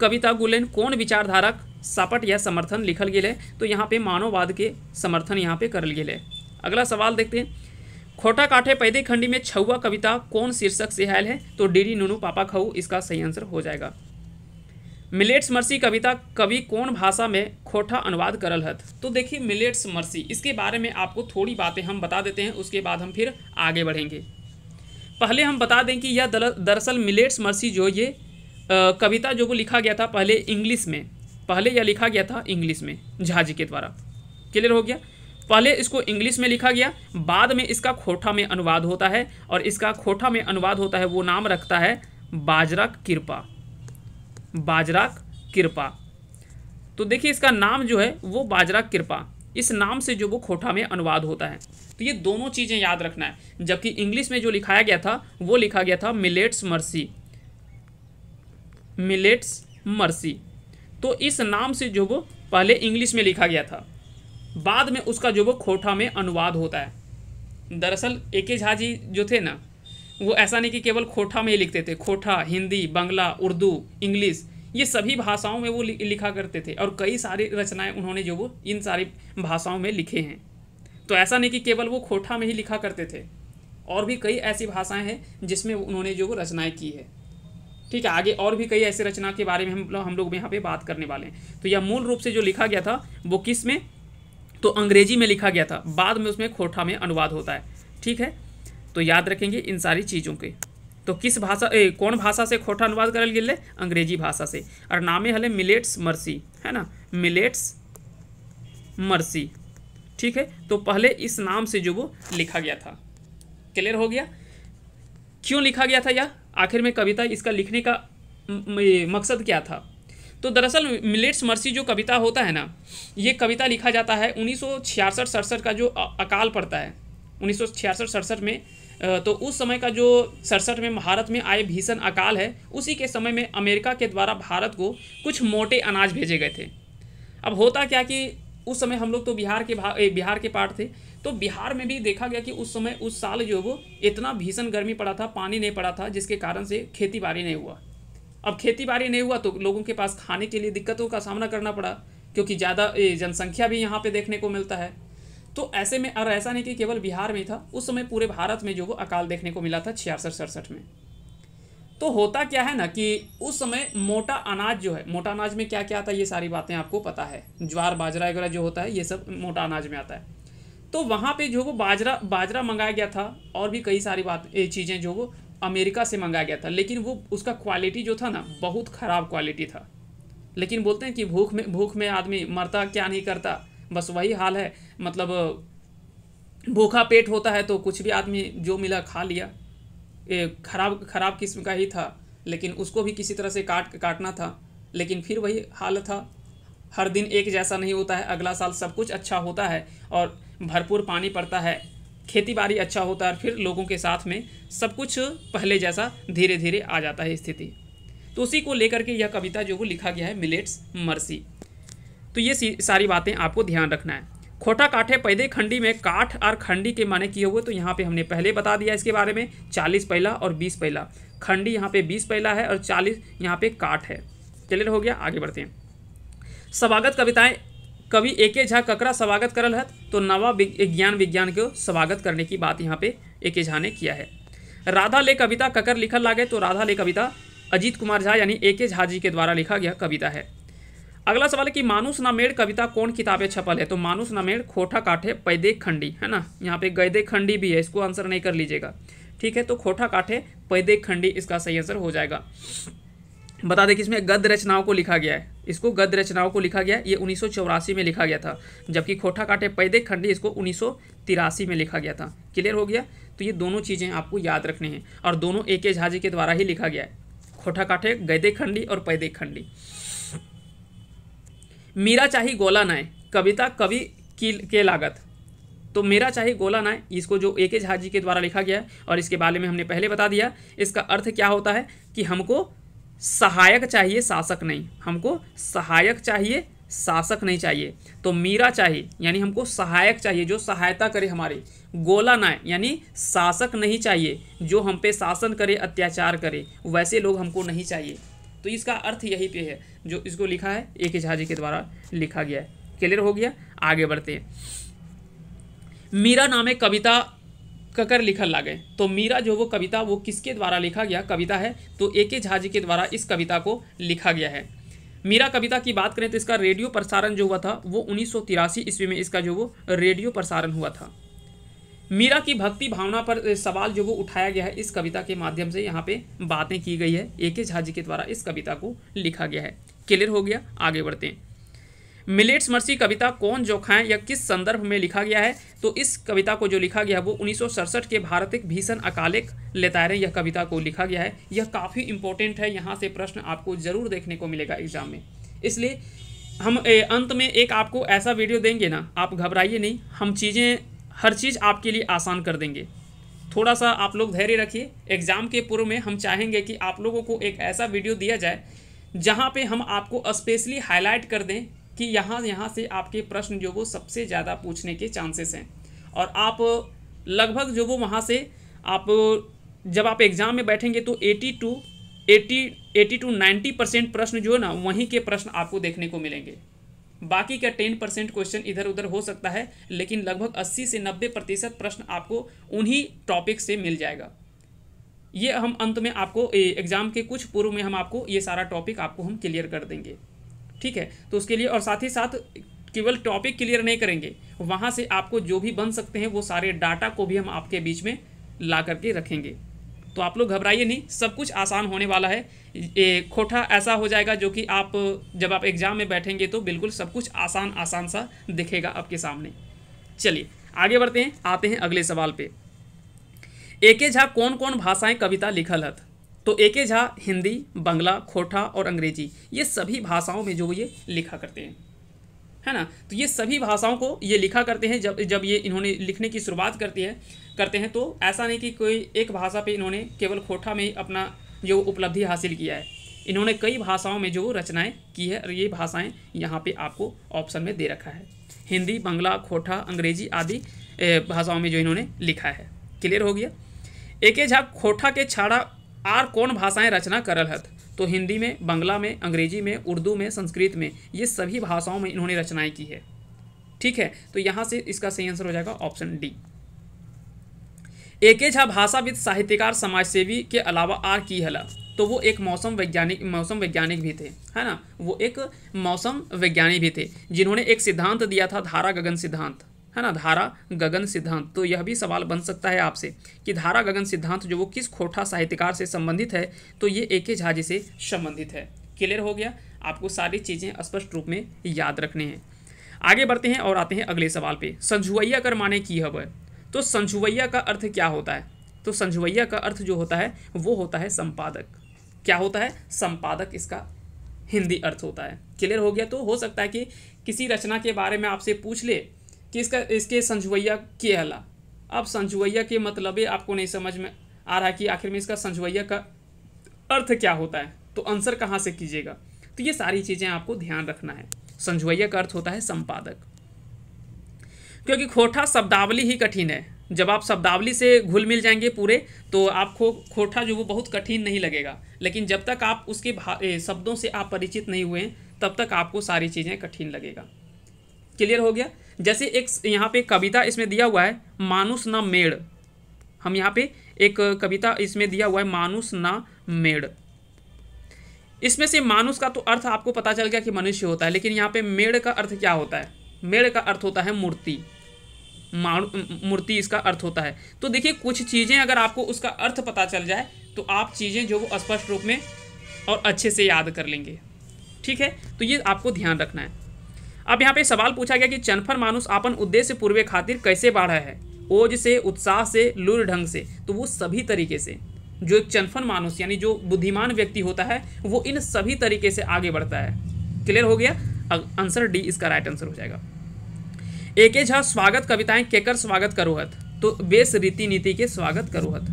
कविता गुलेन कौन विचारधारक सापट या समर्थन लिखल गए तो यहाँ पे मानववाद के समर्थन यहाँ पे कर गए अगला सवाल देखते हैं खोटा काठे पैदे खंडी में छुआ कविता कौन शीर्षक से हैल है तो डीडी नूनू पापा खाऊ इसका सही आंसर हो जाएगा मिलेट्स मर्सी कविता कवि कौन भाषा में खोटा अनुवाद करल हत तो देखिए मिलेट्स मर्सी इसके बारे में आपको थोड़ी बातें हम बता देते हैं उसके बाद हम फिर आगे बढ़ेंगे पहले हम बता दें कि यह दरअसल मिलेट्स मर्सी जो ये आ, कविता जो वो लिखा गया था पहले इंग्लिश में पहले यह लिखा गया था इंग्लिश में झाजी के द्वारा क्लियर हो गया पहले इसको इंग्लिश में लिखा गया बाद में इसका खोठा में अनुवाद होता है और इसका खोठा में अनुवाद होता है वो नाम रखता है बाजरा कृपा बाजरा कृपा तो देखिए इसका नाम जो है वो बाजरा कृपा इस नाम से जो वो खोठा में अनुवाद होता है तो ये दोनों चीज़ें याद रखना है जबकि इंग्लिश में जो लिखाया गया था वो लिखा गया था मिलेट्स मर्सी मिलेट्स मर्सी तो इस नाम से जो वो पहले इंग्लिश में लिखा गया था बाद में उसका जो वो खोठा में अनुवाद होता है दरअसल ए के झा जी जो थे ना वो ऐसा नहीं कि केवल खोठा में ही लिखते थे खोठा हिंदी बंगला उर्दू इंग्लिश ये सभी भाषाओं में वो लिखा करते थे और कई सारी रचनाएं उन्होंने जो वो इन सारी भाषाओं में लिखे हैं तो ऐसा नहीं कि केवल वो खोठा में ही लिखा करते थे और भी कई ऐसी भाषाएं हैं जिसमें उन्होंने जो वो रचनाएँ की है ठीक है आगे और भी कई ऐसी रचना के बारे में हम हम लोग यहाँ पे बात करने वाले हैं तो यह मूल रूप से जो लिखा गया था वो किस में तो अंग्रेजी में लिखा गया था बाद में उसमें खोठा में अनुवाद होता है ठीक है तो याद रखेंगे इन सारी चीज़ों के तो किस भाषा ए कौन भाषा से खोटा अनुवाद करल गेल अंग्रेजी भाषा से और नामे हले मिलेट्स मर्सी है ना मिलेट्स मर्सी ठीक है तो पहले इस नाम से जो वो लिखा गया था क्लियर हो गया क्यों लिखा गया था यह आखिर में कविता इसका लिखने का मकसद क्या था तो दरअसल मिलेट्स मर्सी जो कविता होता है ना ये कविता लिखा जाता है उन्नीस सौ का जो अकाल पड़ता है उन्नीस सौ छियासठ में तो उस समय का जो सड़सठ में भारत में आए भीषण अकाल है उसी के समय में अमेरिका के द्वारा भारत को कुछ मोटे अनाज भेजे गए थे अब होता क्या कि उस समय हम लोग तो बिहार के भा बिहार के पार्ट थे तो बिहार में भी देखा गया कि उस समय उस साल जो वो इतना भीषण गर्मी पड़ा था पानी नहीं पड़ा था जिसके कारण से खेती बाड़ी नहीं हुआ अब खेती बाड़ी नहीं हुआ तो लोगों के पास खाने के लिए दिक्कतों का सामना करना पड़ा क्योंकि ज़्यादा जनसंख्या भी यहाँ पे देखने को मिलता है तो ऐसे में और ऐसा नहीं कि केवल बिहार में था उस समय पूरे भारत में जो वो अकाल देखने को मिला था छियासठ सड़सठ में तो होता क्या है ना कि उस समय मोटा अनाज जो है मोटा अनाज में क्या क्या आता है ये सारी बातें आपको पता है ज्वार बाजरा वगैरह जो होता है ये सब मोटा अनाज में आता है तो वहाँ पे जो वो बाजरा बाजरा मंगाया गया था और भी कई सारी बात चीज़ें जो वो अमेरिका से मंगाया गया था लेकिन वो उसका क्वालिटी जो था ना बहुत ख़राब क्वालिटी था लेकिन बोलते हैं कि भूख में भूख में आदमी मरता क्या नहीं करता बस वही हाल है मतलब भूखा पेट होता है तो कुछ भी आदमी जो मिला खा लिया ख़राब ख़राब किस्म का ही था लेकिन उसको भी किसी तरह से काट काटना था लेकिन फिर वही हाल था हर दिन एक जैसा नहीं होता है अगला साल सब कुछ अच्छा होता है और भरपूर पानी पड़ता है खेती बाड़ी अच्छा होता है और फिर लोगों के साथ में सब कुछ पहले जैसा धीरे धीरे आ जाता है स्थिति तो उसी को लेकर के यह कविता जो वो लिखा गया है मिलेट्स मर्सी तो ये सारी बातें आपको ध्यान रखना है खोटा काठे पैदे खंडी में काठ और खंडी के माने किए हुए तो यहाँ पे हमने पहले बता दिया इसके बारे में चालीस पहला और बीस पहला खंडी यहाँ पे बीस पहला है और चालीस यहाँ पे काठ है क्लियर हो गया आगे बढ़ते हैं स्वागत कविताएं कवि ए के झा ककरा स्वागत करल हत तो नवा ज्ञान विज्ञान के स्वागत करने की बात यहाँ पे ए के झा ने किया है राधा ले कविता ककर लिखल लागे तो राधा ले कविता अजीत कुमार झा यानी ए के झा जी के द्वारा लिखा गया कविता है अगला सवाल है कि मानुष नामेड़ कविता कौन किताबें छपल है तो मानुष नामेड़ खोटा काठे पैदे खंडी है ना यहाँ पे गैदे खंडी भी है इसको आंसर नहीं कर लीजिएगा ठीक है तो खोठा काठे पैदे खंडी इसका सही आंसर हो जाएगा बता दें कि इसमें गद्य रचनाओं को लिखा गया है इसको गद्य रचनाओं को लिखा गया ये उन्नीस में लिखा गया था जबकि खोटा काटे पैदे खंडी इसको उन्नीस में लिखा गया था क्लियर हो गया तो ये दोनों चीज़ें आपको याद रखनी है और दोनों ए के झाजी के द्वारा ही लिखा गया है खोटा काठे गैदे खंडी और पैदे खंडी मेरा चाही गोला नाय कविता कवि की के लागत तो मेरा चाहे गोला नाय इसको जो ए के झाजी के द्वारा लिखा गया है और इसके बारे में हमने पहले बता दिया इसका अर्थ क्या होता है कि हमको सहायक चाहिए शासक नहीं हमको सहायक चाहिए शासक नहीं चाहिए तो मीरा चाहिए यानी हमको सहायक चाहिए जो सहायता करे हमारी गोला नाय यानी शासक नहीं चाहिए जो हम पे शासन करे अत्याचार करे वैसे लोग हमको नहीं चाहिए तो इसका अर्थ यही पे है जो इसको लिखा है ए के झाजी के द्वारा लिखा गया है क्लियर हो गया आगे बढ़ते हैं मीरा नामे कविता ककर लिखल लागे तो मीरा जो वो कविता वो किसके द्वारा लिखा गया कविता है तो ए के झा जी के द्वारा इस कविता को लिखा गया है मीरा कविता की बात करें तो इसका रेडियो प्रसारण जो हुआ था वो उन्नीस ईस्वी में इसका जो वो रेडियो प्रसारण हुआ था मीरा की भक्ति भावना पर सवाल जो वो उठाया गया है इस कविता के माध्यम से यहाँ पे बातें की गई है ए के झा जी के द्वारा इस कविता को लिखा गया है क्लियर हो गया आगे बढ़ते हैं मिलेट्स मर्सी कविता कौन जोखाएं या किस संदर्भ में लिखा गया है तो इस कविता को जो लिखा गया है वो उन्नीस के भारत एक भीषण अकालिक लेतारे यह कविता को लिखा गया है यह काफ़ी इंपॉर्टेंट है यहाँ से प्रश्न आपको ज़रूर देखने को मिलेगा एग्जाम में इसलिए हम अंत में एक आपको ऐसा वीडियो देंगे ना आप घबराइए नहीं हम चीज़ें हर चीज़ आपके लिए आसान कर देंगे थोड़ा सा आप लोग धैर्य रखिए एग्ज़ाम के पूर्व में हम चाहेंगे कि आप लोगों को एक ऐसा वीडियो दिया जाए जहाँ पे हम आपको स्पेशली हाईलाइट कर दें कि यहाँ यहाँ से आपके प्रश्न जो वो सबसे ज़्यादा पूछने के चांसेस हैं और आप लगभग जो वो वहाँ से आप जब आप एग्ज़ाम में बैठेंगे तो eighty two eighty eighty two ninety percent प्रश्न जो है ना वहीं के प्रश्न आपको देखने को मिलेंगे बाकी का टेन परसेंट क्वेश्चन इधर उधर हो सकता है लेकिन लगभग अस्सी से नब्बे प्रतिशत प्रश्न आपको उन्हीं टॉपिक से मिल जाएगा ये हम अंत में आपको एग्ज़ाम के कुछ पूर्व में हम आपको ये सारा टॉपिक आपको हम क्लियर कर देंगे ठीक है तो उसके लिए और साथ ही साथ केवल टॉपिक क्लियर नहीं करेंगे वहाँ से आपको जो भी बन सकते हैं वो सारे डाटा को भी हम आपके बीच में ला करके रखेंगे तो आप लोग घबराइए नहीं सब कुछ आसान होने वाला है ये खोटा ऐसा हो जाएगा जो कि आप जब आप एग्ज़ाम में बैठेंगे तो बिल्कुल सब कुछ आसान आसान सा दिखेगा आपके सामने चलिए आगे बढ़ते हैं आते हैं अगले सवाल पे ए के झा कौन कौन भाषाएं कविता लिखल हथ तो ए के झा हिंदी बंगला खोटा और अंग्रेजी ये सभी भाषाओं में जो ये लिखा करते हैं है ना तो ये सभी भाषाओं को ये लिखा करते हैं जब जब ये इन्होंने लिखने की शुरुआत करती है करते हैं तो ऐसा नहीं कि कोई एक भाषा पे इन्होंने केवल खोटा में अपना जो उपलब्धि हासिल किया है इन्होंने कई भाषाओं में जो रचनाएं की है और ये भाषाएं यहाँ पे आपको ऑप्शन में दे रखा है हिंदी बंगला खोटा अंग्रेजी आदि भाषाओं में जो इन्होंने लिखा है क्लियर हो गया ए के झा खोठा के छाड़ा आर कौन भाषाएं रचना करल हत तो हिंदी में बंगला में अंग्रेजी में उर्दू में संस्कृत में ये सभी भाषाओं में इन्होंने रचनाएं की है ठीक है तो यहाँ से इसका सही आंसर हो जाएगा option D A K Jha साहित्यकार समाजसेवी के अलावा आर की हला तो वो एक मौसम वैज्ञानिक मौसम वैज्ञानिक भी थे है ना वो एक मौसम वैज्ञानिक भी थे जिन्होंने एक सिद्धांत दिया था धारा गगन सिद्धांत है ना धारा गगन सिद्धांत तो यह भी सवाल बन सकता है आपसे कि धारा गगन सिद्धांत जो वो किस खोटा साहित्यकार से संबंधित है तो ये ए के झा जी से संबंधित है क्लियर हो गया आपको सारी चीज़ें स्पष्ट रूप में याद रखने हैं आगे बढ़ते हैं और आते हैं अगले सवाल पे संझुवैया कर माने की हब तो संजुवैया का अर्थ क्या होता है तो संझुवैया का अर्थ जो होता है वो होता है संपादक क्या होता है संपादक इसका हिंदी अर्थ होता है क्लियर हो गया तो हो सकता है कि किसी रचना के बारे में आपसे पूछ ले कि इसका इसके संजवैया के हला अब संजवैया के मतलब आपको नहीं समझ में आ रहा कि आखिर में इसका संजवैया का अर्थ क्या होता है तो आंसर कहाँ से कीजिएगा तो ये सारी चीज़ें आपको ध्यान रखना है संजवैया का अर्थ होता है संपादक क्योंकि खोठा शब्दावली ही कठिन है जब आप शब्दावली से घुल मिल जाएंगे पूरे तो आपको खोठा जो वो बहुत कठिन नहीं लगेगा लेकिन जब तक आप उसके शब्दों से आप परिचित नहीं हुए तब तक आपको सारी चीज़ें कठिन लगेगा क्लियर हो गया जैसे एक यहाँ पे कविता इसमें दिया हुआ है मानुस ना मेड़ हम यहाँ पे एक कविता इसमें दिया हुआ है मानुस ना मेड़ इसमें से मानुस का तो अर्थ आपको पता चल गया कि मनुष्य होता है लेकिन यहाँ पे मेड़ का अर्थ क्या होता है मेड़ का अर्थ होता है मूर्ति मूर्ति इसका अर्थ होता है तो देखिए कुछ चीज़ें अगर आपको उसका अर्थ पता चल जाए तो आप चीज़ें जो वो स्पष्ट रूप में और अच्छे से याद कर लेंगे ठीक है तो ये आपको ध्यान रखना है अब यहाँ पे सवाल पूछा गया कि चनफर मानुष अपन उद्देश्य पूर्वे खातिर कैसे बाढ़ा है ओज से उत्साह से लूर ढंग से तो वो सभी तरीके से जो एक चनफन मानुस यानी जो बुद्धिमान व्यक्ति होता है वो इन सभी तरीके से आगे बढ़ता है क्लियर हो गया आंसर डी इसका राइट आंसर हो जाएगा ए के झा स्वागत कविताएं केकर स्वागत करोहत तो बेस रीति नीति के स्वागत करोहत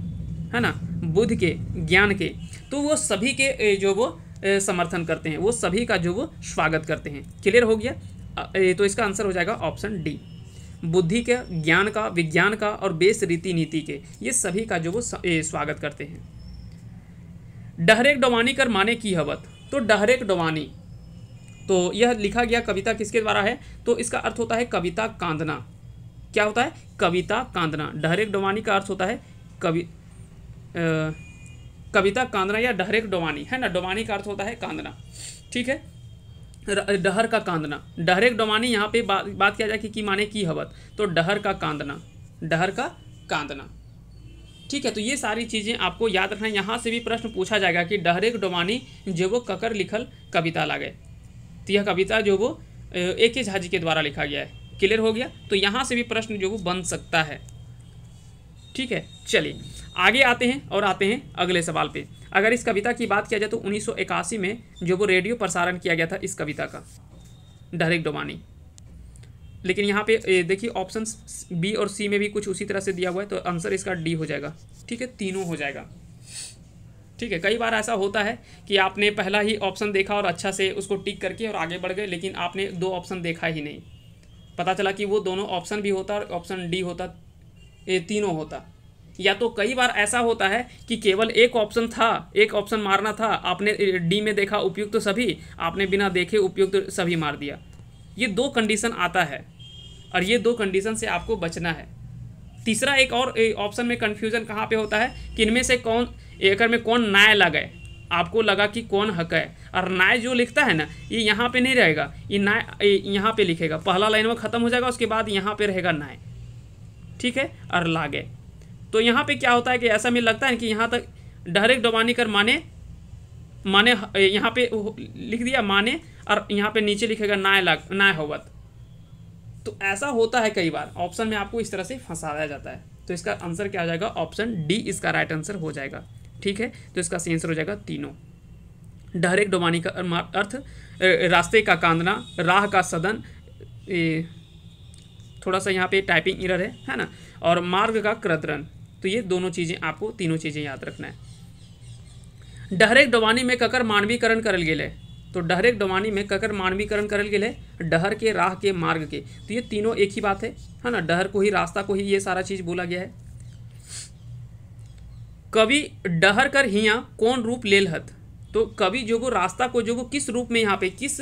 है ना बुद्ध के ज्ञान के तो वो सभी के जो वो समर्थन करते हैं वो सभी का जो वो स्वागत करते हैं क्लियर हो गया तो इसका आंसर हो जाएगा ऑप्शन डी बुद्धि के ज्ञान का विज्ञान का और बेस रीति नीति के ये सभी का जो वो स्वागत करते हैं डहरेक डवानी कर माने की हवत तो डहरेक डवानी तो यह लिखा गया कविता किसके द्वारा है तो इसका अर्थ होता है कविता कांदना क्या होता है कविता कांदना डहरेक डवानी का अर्थ होता है कवि कविता कांदना या डहरेक डवानी है ना डवानी का अर्थ होता है कांदना ठीक है डहर का कांदना डहरे डोमानी यहाँ पे बा, बात किया जाए कि की माने की हवत तो डहर का कांदना डहर का कांदना ठीक है तो ये सारी चीज़ें आपको याद रखना है यहाँ से भी प्रश्न पूछा जाएगा कि डहरे डोमानी जो वो ककर लिखल कविता लागे तो यह कविता जो वो ए के झाजी के द्वारा लिखा गया है क्लियर हो गया तो यहाँ से भी प्रश्न जो वो बन सकता है ठीक है चलिए आगे आते हैं और आते हैं अगले सवाल पर अगर इस कविता की बात किया जाए तो उन्नीस में जो वो रेडियो प्रसारण किया गया था इस कविता का डायरेक्ट डोमानी लेकिन यहाँ पे देखिए ऑप्शन बी और सी में भी कुछ उसी तरह से दिया हुआ है तो आंसर इसका डी हो जाएगा ठीक है तीनों हो जाएगा ठीक है कई बार ऐसा होता है कि आपने पहला ही ऑप्शन देखा और अच्छा से उसको टिक करके और आगे बढ़ गए लेकिन आपने दो ऑप्शन देखा ही नहीं पता चला कि वो दोनों ऑप्शन भी होता और ऑप्शन डी होता ये तीनों होता या तो कई बार ऐसा होता है कि केवल एक ऑप्शन था एक ऑप्शन मारना था आपने डी में देखा उपयुक्त तो सभी आपने बिना देखे उपयुक्त तो सभी मार दिया ये दो कंडीशन आता है और ये दो कंडीशन से आपको बचना है तीसरा एक और ऑप्शन में कन्फ्यूज़न कहाँ पे होता है कि इनमें से कौन एकड़ में कौन नाय लगाए आपको लगा कि कौन हक है और नाय जो लिखता है ना ये यहाँ पे नहीं रहेगा ये नाय यहाँ पे लिखेगा पहला लाइन में ख़त्म हो जाएगा उसके बाद यहाँ पे रहेगा नाय ठीक है और लागे तो यहाँ पे क्या होता है कि ऐसा मुझे लगता है कि यहाँ तक डायरेक्ट कर माने माने यहाँ पे लिख दिया माने और यहाँ पे नीचे लिखेगा नाय लग नाय होवत तो ऐसा होता है कई बार ऑप्शन में आपको इस तरह से फंसाया जाता है तो इसका आंसर क्या हो जाएगा ऑप्शन डी इसका राइट आंसर हो जाएगा ठीक है तो इसका सही आंसर हो जाएगा तीनों डायरेक्ट डोबानी का अर्थ रास्ते का कांदना राह का सदन थोड़ा सा यहाँ पे टाइपिंग इरर है है ना और मार्ग का क्रदरन तो ये दोनों चीज़ें आपको तीनों चीज़ें याद रखना है डहरेक डवानी में ककर मानवीकरण करल गए तो डहरेक डवानी में ककर मानवीकरण करल गए डहर के राह के मार्ग के तो ये तीनों एक ही बात है है ना डहर को ही रास्ता को ही ये सारा चीज़ बोला गया है कवि डहर कर हिया कौन रूप ले लत तो कवि जो वो रास्ता को जो वो किस रूप में यहाँ पे किस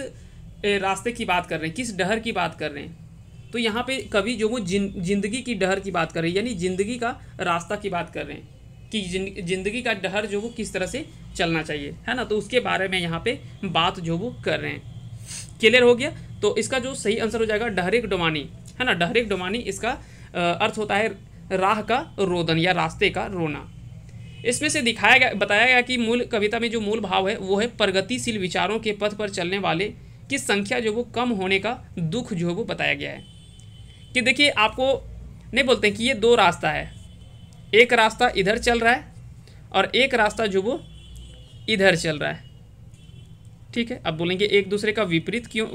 रास्ते की बात कर रहे हैं किस डहर की बात कर रहे हैं तो यहाँ पे कवि जो वो जिन जिंदगी की डहर की बात कर रहे हैं यानी जिंदगी का रास्ता की बात कर रहे हैं कि जिंदगी का डहर जो वो किस तरह से चलना चाहिए है ना तो उसके बारे में यहाँ पे बात जो वो कर रहे हैं क्लियर हो गया तो इसका जो सही आंसर हो जाएगा डहरेक डोमानी है ना डहरेक डोमानी इसका अर्थ होता है राह का रोदन या रास्ते का रोना इसमें से दिखाया गया बताया गया कि मूल कविता में जो मूल भाव है वो है प्रगतिशील विचारों के पथ पर चलने वाले की संख्या जो वो कम होने का दुख जो है वो बताया गया है कि देखिए आपको नहीं बोलते हैं कि ये दो रास्ता है एक रास्ता इधर चल रहा है और एक रास्ता जो वो इधर चल रहा है ठीक है अब बोलेंगे एक दूसरे का विपरीत क्यों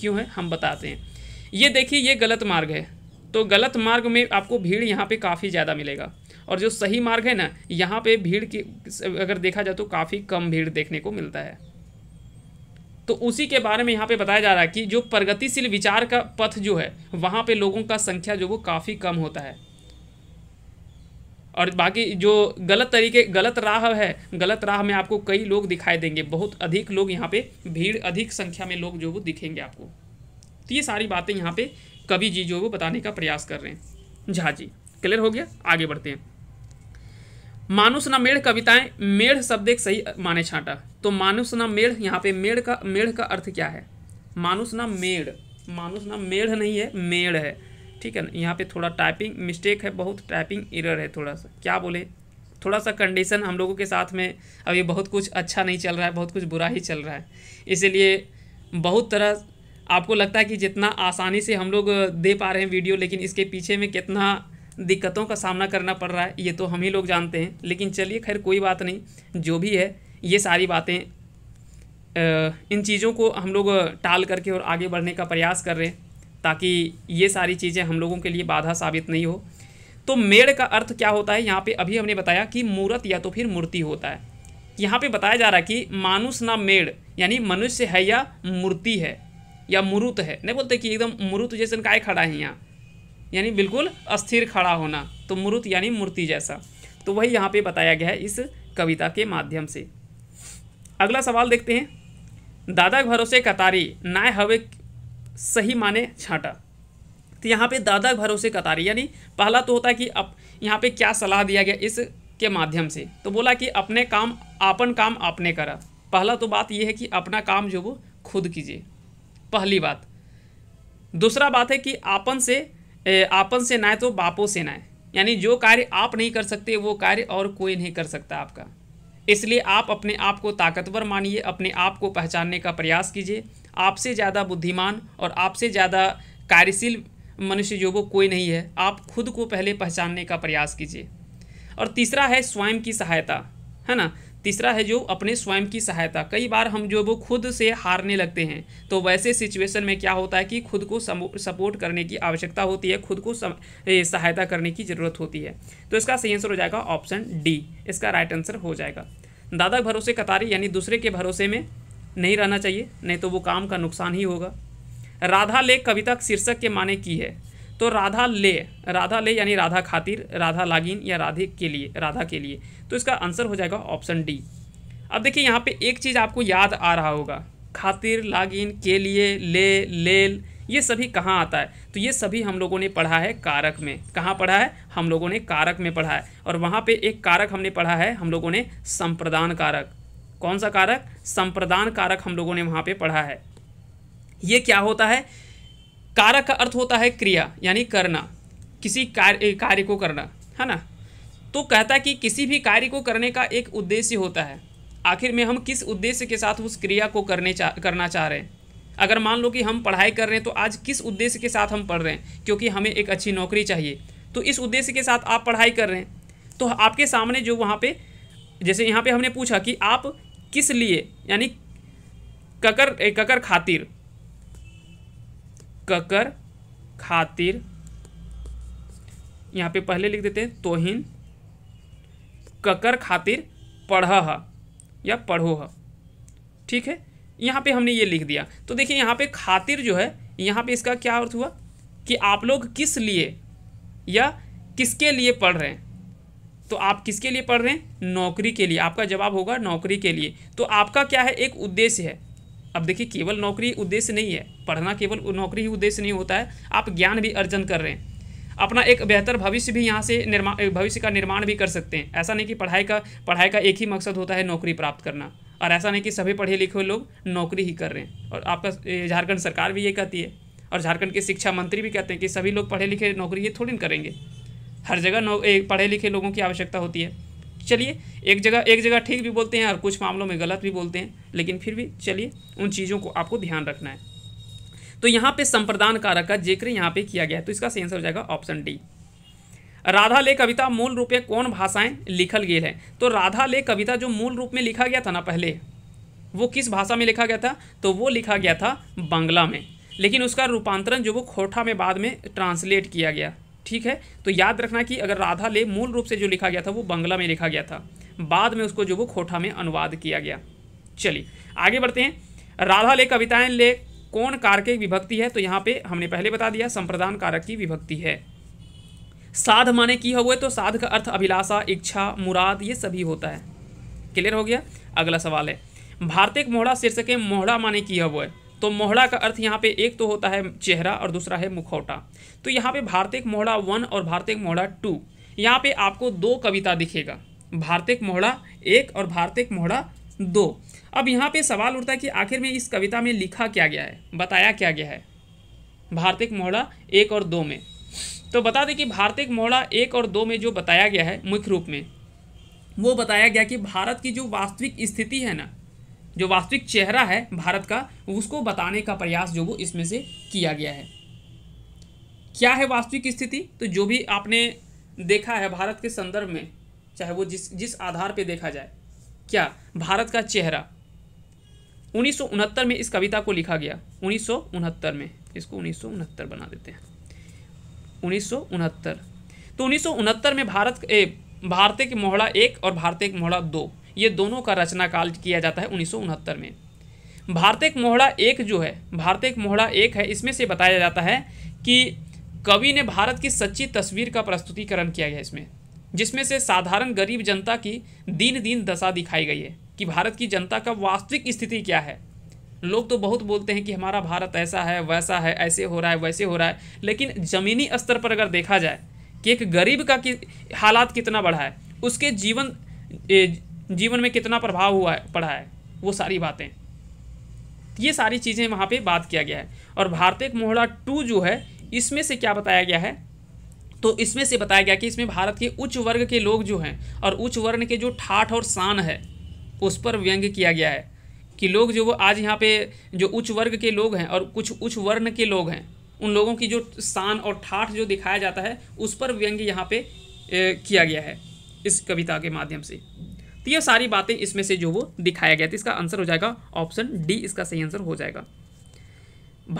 क्यों है हम बताते हैं ये देखिए ये गलत मार्ग है तो गलत मार्ग में आपको भीड़ यहाँ पे काफ़ी ज़्यादा मिलेगा और जो सही मार्ग है ना यहाँ पे भीड़ की अगर देखा जाए तो काफ़ी कम भीड़ देखने को मिलता है तो उसी के बारे में यहाँ पे बताया जा रहा है कि जो प्रगतिशील विचार का पथ जो है वहाँ पे लोगों का संख्या जो वो काफ़ी कम होता है और बाकी जो गलत तरीके गलत राह है गलत राह में आपको कई लोग दिखाई देंगे बहुत अधिक लोग यहाँ पे भीड़ अधिक संख्या में लोग जो वो दिखेंगे आपको तो ये सारी बातें यहाँ पे कवि जी जो वो बताने का प्रयास कर रहे हैं झा जी क्लियर हो गया आगे बढ़ते हैं मानुष ना मेढ़ कविताएं मेढ़ शब्द एक सही माने छाटा तो मानुष ना मेढ़ यहाँ पे मेढ़ का मेढ़ का अर्थ क्या है मानुष ना मेढ़ मानुष ना मेढ़ नहीं है मेढ़ है ठीक है ना यहाँ पे थोड़ा टाइपिंग मिस्टेक है बहुत टाइपिंग इरर है थोड़ा सा क्या बोले थोड़ा सा कंडीशन हम लोगों के साथ में अब ये बहुत कुछ अच्छा नहीं चल रहा है बहुत कुछ बुरा ही चल रहा है इसीलिए बहुत तरह आपको लगता है कि जितना आसानी से हम लोग दे पा रहे हैं वीडियो लेकिन इसके पीछे में कितना दिक्कतों का सामना करना पड़ रहा है ये तो हम ही लोग जानते हैं लेकिन चलिए खैर कोई बात नहीं जो भी है ये सारी बातें इन चीज़ों को हम लोग टाल करके और आगे बढ़ने का प्रयास कर रहे हैं ताकि ये सारी चीज़ें हम लोगों के लिए बाधा साबित नहीं हो तो मेड़ का अर्थ क्या होता है यहाँ पे अभी हमने बताया कि मूर्त या तो फिर मूर्ति होता है यहाँ पे बताया जा रहा है कि मानुष ना मेड़ यानी मनुष्य है या मूर्ति है या मुरुत है नहीं बोलते कि एकदम मुरुत जैसे काय खड़ा है यहाँ यानी बिल्कुल अस्थिर खड़ा होना तो मूर्त यानी मूर्ति जैसा तो वही यहाँ पे बताया गया है इस कविता के माध्यम से अगला सवाल देखते हैं दादा भरोसे कतारी नाय हवे सही माने छाटा तो यहाँ पे दादा भरोसे कतारी यानी पहला तो होता है कि अब यहाँ पे क्या सलाह दिया गया इस के माध्यम से तो बोला कि अपने काम आपन काम आपने करा पहला तो बात यह है कि अपना काम जो वो खुद कीजिए पहली बात दूसरा बात है कि आपन से आपन से है तो बापों से ना है यानी जो कार्य आप नहीं कर सकते वो कार्य और कोई नहीं कर सकता आपका इसलिए आप अपने आप को ताकतवर मानिए अपने आप को पहचानने का प्रयास कीजिए आपसे ज़्यादा बुद्धिमान और आपसे ज़्यादा कार्यशील मनुष्य जो वो कोई नहीं है आप खुद को पहले पहचानने का प्रयास कीजिए और तीसरा है स्वयं की सहायता है ना तीसरा है जो अपने स्वयं की सहायता कई बार हम जो वो खुद से हारने लगते हैं तो वैसे सिचुएशन में क्या होता है कि खुद को सपोर्ट करने की आवश्यकता होती है खुद को सहायता करने की ज़रूरत होती है तो इसका सही आंसर हो जाएगा ऑप्शन डी इसका राइट आंसर हो जाएगा दादा भरोसे कतारी यानी दूसरे के भरोसे में नहीं रहना चाहिए नहीं तो वो काम का नुकसान ही होगा राधा लेख कविता शीर्षक के माने की है तो राधा ले राधा ले यानी राधा खातिर राधा लागिन या राधे के लिए राधा के लिए तो इसका आंसर हो जाएगा ऑप्शन डी अब देखिए यहाँ पे एक चीज़ आपको याद आ रहा होगा खातिर लागिन के लिए ले लेल ये सभी कहाँ आता है तो ये सभी हम लोगों ने पढ़ा है कारक में कहाँ पढ़ा है हम लोगों ने कारक में पढ़ा है और वहाँ पे एक कारक हमने पढ़ा है हम लोगों ने संप्रदान कारक कौन सा कारक संप्रदान कारक हम लोगों ने वहाँ पे पढ़ा है ये क्या होता है कारक का अर्थ होता है क्रिया यानी करना किसी कार्य कार्य को करना है ना तो कहता है कि किसी भी कार्य को करने का एक उद्देश्य होता है आखिर में हम किस उद्देश्य के साथ उस क्रिया को करने चाह करना चाह रहे हैं अगर मान लो कि हम पढ़ाई कर रहे हैं तो आज किस उद्देश्य के साथ हम पढ़ रहे हैं क्योंकि हमें एक अच्छी नौकरी चाहिए तो इस उद्देश्य के साथ आप पढ़ाई कर रहे हैं तो आपके सामने जो वहाँ पर जैसे यहाँ पर हमने पूछा कि आप किस लिए यानी ककर ककर खातिर ककर खातिर यहाँ पे पहले लिख देते हैं तोहिन ककर खातिर पढ़ या पढ़ो ठीक है यहाँ पे हमने ये लिख दिया तो देखिए यहाँ पे खातिर जो है यहाँ पे इसका क्या अर्थ हुआ कि आप लोग किस लिए या किसके लिए पढ़ रहे हैं तो आप किसके लिए पढ़ रहे हैं नौकरी के लिए आपका जवाब होगा नौकरी के लिए तो आपका क्या है एक उद्देश्य है अब देखिए केवल नौकरी उद्देश्य नहीं है पढ़ना केवल नौकरी ही उद्देश्य नहीं होता है आप ज्ञान भी अर्जन कर रहे हैं अपना एक बेहतर भविष्य भी यहाँ से निर्माण भविष्य का निर्माण भी कर सकते हैं ऐसा नहीं कि पढ़ाई का पढ़ाई का एक ही मकसद होता है नौकरी प्राप्त करना और ऐसा नहीं कि सभी पढ़े लिखे लोग नौकरी ही कर रहे हैं और आपका झारखंड सरकार भी ये कहती है और झारखंड के शिक्षा मंत्री भी कहते हैं कि सभी लोग पढ़े लिखे नौकरी ये थोड़ी करेंगे हर जगह पढ़े लिखे लोगों की आवश्यकता होती है चलिए एक जगह एक जगह ठीक भी बोलते हैं और कुछ मामलों में गलत भी बोलते हैं लेकिन फिर भी चलिए उन चीज़ों को आपको ध्यान रखना है तो यहाँ पे संप्रदान कारक का जिक्र यहाँ पे किया गया है तो इसका सही आंसर हो जाएगा ऑप्शन डी राधा ले कविता मूल रूप में कौन भाषाएं लिखल गई है तो राधा ले कविता जो मूल रूप में लिखा गया था ना पहले वो किस भाषा में लिखा गया था तो वो लिखा गया था बांग्ला में लेकिन उसका रूपांतरण जो वो खोठा में बाद में ट्रांसलेट किया गया ठीक है तो याद रखना कि अगर राधा ले मूल रूप से जो लिखा गया था वो बंगला में लिखा गया था बाद में उसको जो वो खोठा में अनुवाद किया गया चलिए आगे बढ़ते हैं राधा ले कविताएं ले कौन कारक विभक्ति है तो यहाँ पे हमने पहले बता दिया संप्रदान कारक की विभक्ति है साध माने की हो तो साध का अर्थ अभिलाषा इच्छा मुराद ये सभी होता है क्लियर हो गया अगला सवाल है भारतीय मोहड़ा शीर्षक मोहड़ा माने की हो तो मोहड़ा का अर्थ यहाँ पे एक तो होता है चेहरा और दूसरा है मुखौटा तो यहाँ पे भारतीय मोहड़ा वन और भारतीय मोहड़ा टू यहाँ पे आपको दो कविता दिखेगा भारतीय मोहड़ा एक और भारतीय मोहड़ा दो अब यहाँ पे सवाल उठता है कि आखिर में इस कविता में लिखा क्या गया है बताया क्या गया है भारतीय मोहड़ा एक और दो में तो बता दें कि भारतीय मोहड़ा एक और दो में जो बताया गया है मुख्य रूप में वो बताया गया कि भारत की जो वास्तविक स्थिति है ना जो वास्तविक चेहरा है भारत का उसको बताने का प्रयास जो वो इसमें से किया गया है क्या है वास्तविक स्थिति तो जो भी आपने देखा है भारत के संदर्भ में चाहे वो जिस जिस आधार पे देखा जाए क्या भारत का चेहरा उन्नीस में इस कविता को लिखा गया उन्नीस में इसको उन्नीस बना देते हैं उन्नीस तो उन्नीस में भारत ए भारतीय मोहड़ा एक और भारतीय मोहड़ा दो ये दोनों का रचना काल किया जाता है उन्नीस में भारतेक मोहड़ा एक जो है भारतेक मोहड़ा एक है इसमें से बताया जाता है कि कवि ने भारत की सच्ची तस्वीर का प्रस्तुतिकरण किया गया इसमें जिसमें से साधारण गरीब जनता की दिन दिन दशा दिखाई गई है कि भारत की जनता का वास्तविक स्थिति क्या है लोग तो बहुत बोलते हैं कि हमारा भारत ऐसा है वैसा है ऐसे हो रहा है वैसे हो रहा है लेकिन ज़मीनी स्तर पर अगर देखा जाए कि एक गरीब का कि हालात कितना बढ़ा है उसके जीवन जीवन में कितना प्रभाव हुआ है पड़ा है वो सारी बातें ये सारी चीज़ें वहाँ पे बात किया गया है और भारतीय मोहड़ा टू जो है इसमें से क्या बताया गया है तो इसमें से बताया गया कि इसमें भारत के उच्च वर्ग के लोग जो हैं और उच्च वर्ण के जो ठाठ और शान है उस पर व्यंग किया गया है कि लोग जो वो आज यहाँ पे जो उच्च वर्ग के लोग हैं और कुछ उच्च वर्ण के लोग हैं उन लोगों की जो शान और ठाठ जो दिखाया जाता है उस पर व्यंग यहाँ पे ए, किया गया है इस कविता के माध्यम से तो ये सारी बातें इसमें से जो वो दिखाया गया तो इसका आंसर हो जाएगा ऑप्शन डी इसका सही आंसर हो जाएगा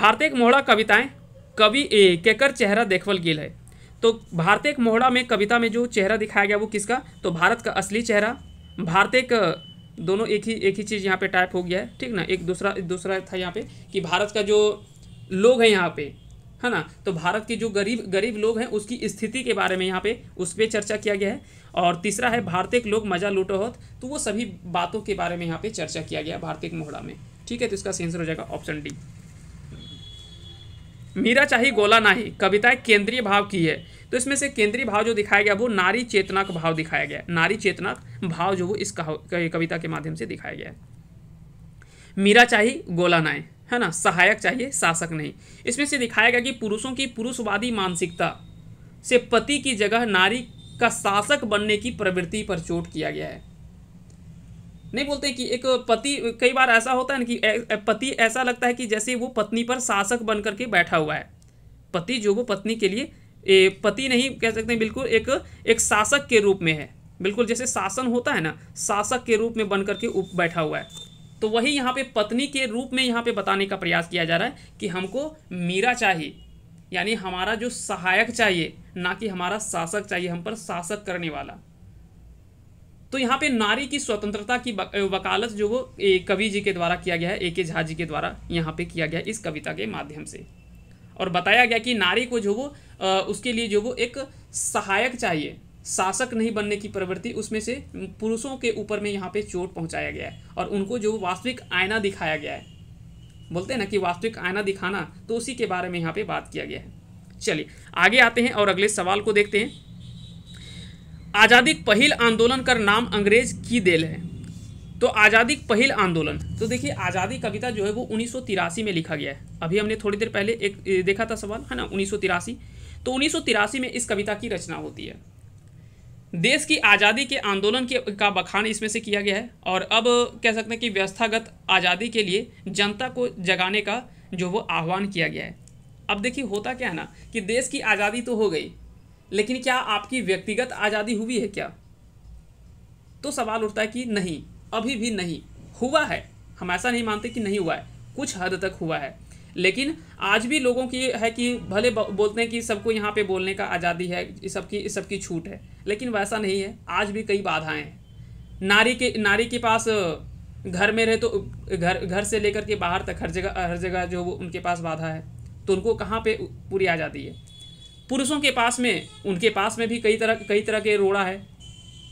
भारतीय मोहड़ा कविताएं कवि ए केकर चेहरा देखवल गिल है तो भारतीय मोहड़ा में कविता में जो चेहरा दिखाया गया वो किसका तो भारत का असली चेहरा भारतीय दोनों एक ही एक ही चीज़ यहाँ पे टाइप हो गया है ठीक ना एक दूसरा दूसरा था यहाँ पे कि भारत का जो लोग हैं यहाँ पे है ना तो भारत के जो गरीब गरीब लोग हैं उसकी स्थिति के बारे में यहाँ पे उस पर चर्चा किया गया है और तीसरा है भारतीय लोग मजा लूटो होत तो वो सभी बातों के बारे में यहाँ पे चर्चा किया गया भारतीय मोहड़ा में ठीक है तो इसका सेंसर हो जाएगा ऑप्शन डी मीरा चाही गोला नाही कविता केंद्रीय भाव की है तो इसमें से केंद्रीय भाव जो दिखाया गया वो नारी चेतना का भाव दिखाया गया नारी चेतना भाव जो वो इस कविता के माध्यम से दिखाया गया है मीरा चाही गोला नाय है ना सहायक चाहिए शासक नहीं इसमें से दिखाया गया कि पुरुषों की पुरुषवादी मानसिकता से पति की जगह नारी का शासक बनने की प्रवृत्ति पर चोट किया गया है नहीं बोलते कि एक पति कई बार ऐसा होता है ना कि पति ऐसा लगता है कि जैसे वो पत्नी पर शासक बन करके बैठा हुआ है पति जो वो पत्नी के लिए पति नहीं कह सकते बिल्कुल एक एक शासक के रूप में है बिल्कुल जैसे शासन होता है ना शासक के रूप में बन करके उप बैठा हुआ है तो वही यहाँ पे पत्नी के रूप में यहाँ पे बताने का प्रयास किया जा रहा है कि हमको मीरा चाहिए यानी हमारा जो सहायक चाहिए ना कि हमारा शासक चाहिए हम पर शासक करने वाला तो यहाँ पे नारी की स्वतंत्रता की वकालत जो वो कवि जी के द्वारा किया गया है ए के झा जी के द्वारा यहाँ पे किया गया इस कविता के माध्यम से और बताया गया कि नारी को जो वो उसके लिए जो वो एक सहायक चाहिए शासक नहीं बनने की प्रवृत्ति उसमें से पुरुषों के ऊपर में यहाँ पे चोट पहुँचाया गया है और उनको जो वास्तविक आयना दिखाया गया है बोलते हैं ना कि वास्तविक आयना दिखाना तो उसी के बारे में यहाँ पे बात किया गया है चलिए आगे आते हैं और अगले सवाल को देखते हैं आज़ादी पहल आंदोलन का नाम अंग्रेज की देल है तो आज़ादी पहल आंदोलन तो देखिए आज़ादी कविता जो है वो उन्नीस में लिखा गया है अभी हमने थोड़ी देर पहले एक देखा था सवाल है ना उन्नीस तो उन्नीस में इस कविता की रचना होती है देश की आज़ादी के आंदोलन के का बखान इसमें से किया गया है और अब कह सकते हैं कि व्यवस्थागत आज़ादी के लिए जनता को जगाने का जो वो आह्वान किया गया है अब देखिए होता क्या है ना कि देश की आज़ादी तो हो गई लेकिन क्या आपकी व्यक्तिगत आज़ादी हुई है क्या तो सवाल उठता है कि नहीं अभी भी नहीं हुआ है हम ऐसा नहीं मानते कि नहीं हुआ है कुछ हद तक हुआ है लेकिन आज भी लोगों की है कि भले बोलते हैं कि सबको यहाँ पे बोलने का आज़ादी है सबकी सबकी छूट है लेकिन वैसा नहीं है आज भी कई बाधाएं हैं नारी के नारी के पास घर में रहे तो घर घर से लेकर के बाहर तक हर जगह हर जगह जो वो उनके पास बाधा है तो उनको कहाँ पे पूरी आज़ादी है पुरुषों के पास में उनके पास में भी कई तरह कई तरह के रोड़ा है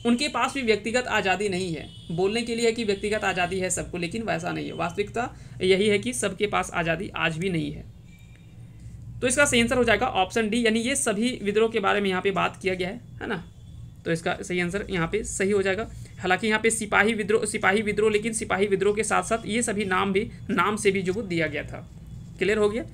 उनके पास भी व्यक्तिगत आज़ादी नहीं है बोलने के लिए है कि व्यक्तिगत आज़ादी है सबको लेकिन वैसा नहीं है वास्तविकता यही है कि सबके पास आज़ादी आज भी नहीं है तो इसका सही आंसर हो जाएगा ऑप्शन डी यानी ये सभी विद्रोह के बारे में यहाँ पे बात किया गया है है ना तो इसका सही आंसर यहाँ पे सही हो जाएगा हालांकि यहाँ पे सिपाही विद्रोह सिपाही विद्रोह लेकिन सिपाही विद्रोह के साथ साथ ये सभी नाम भी नाम से भी जो दिया गया था क्लियर हो गया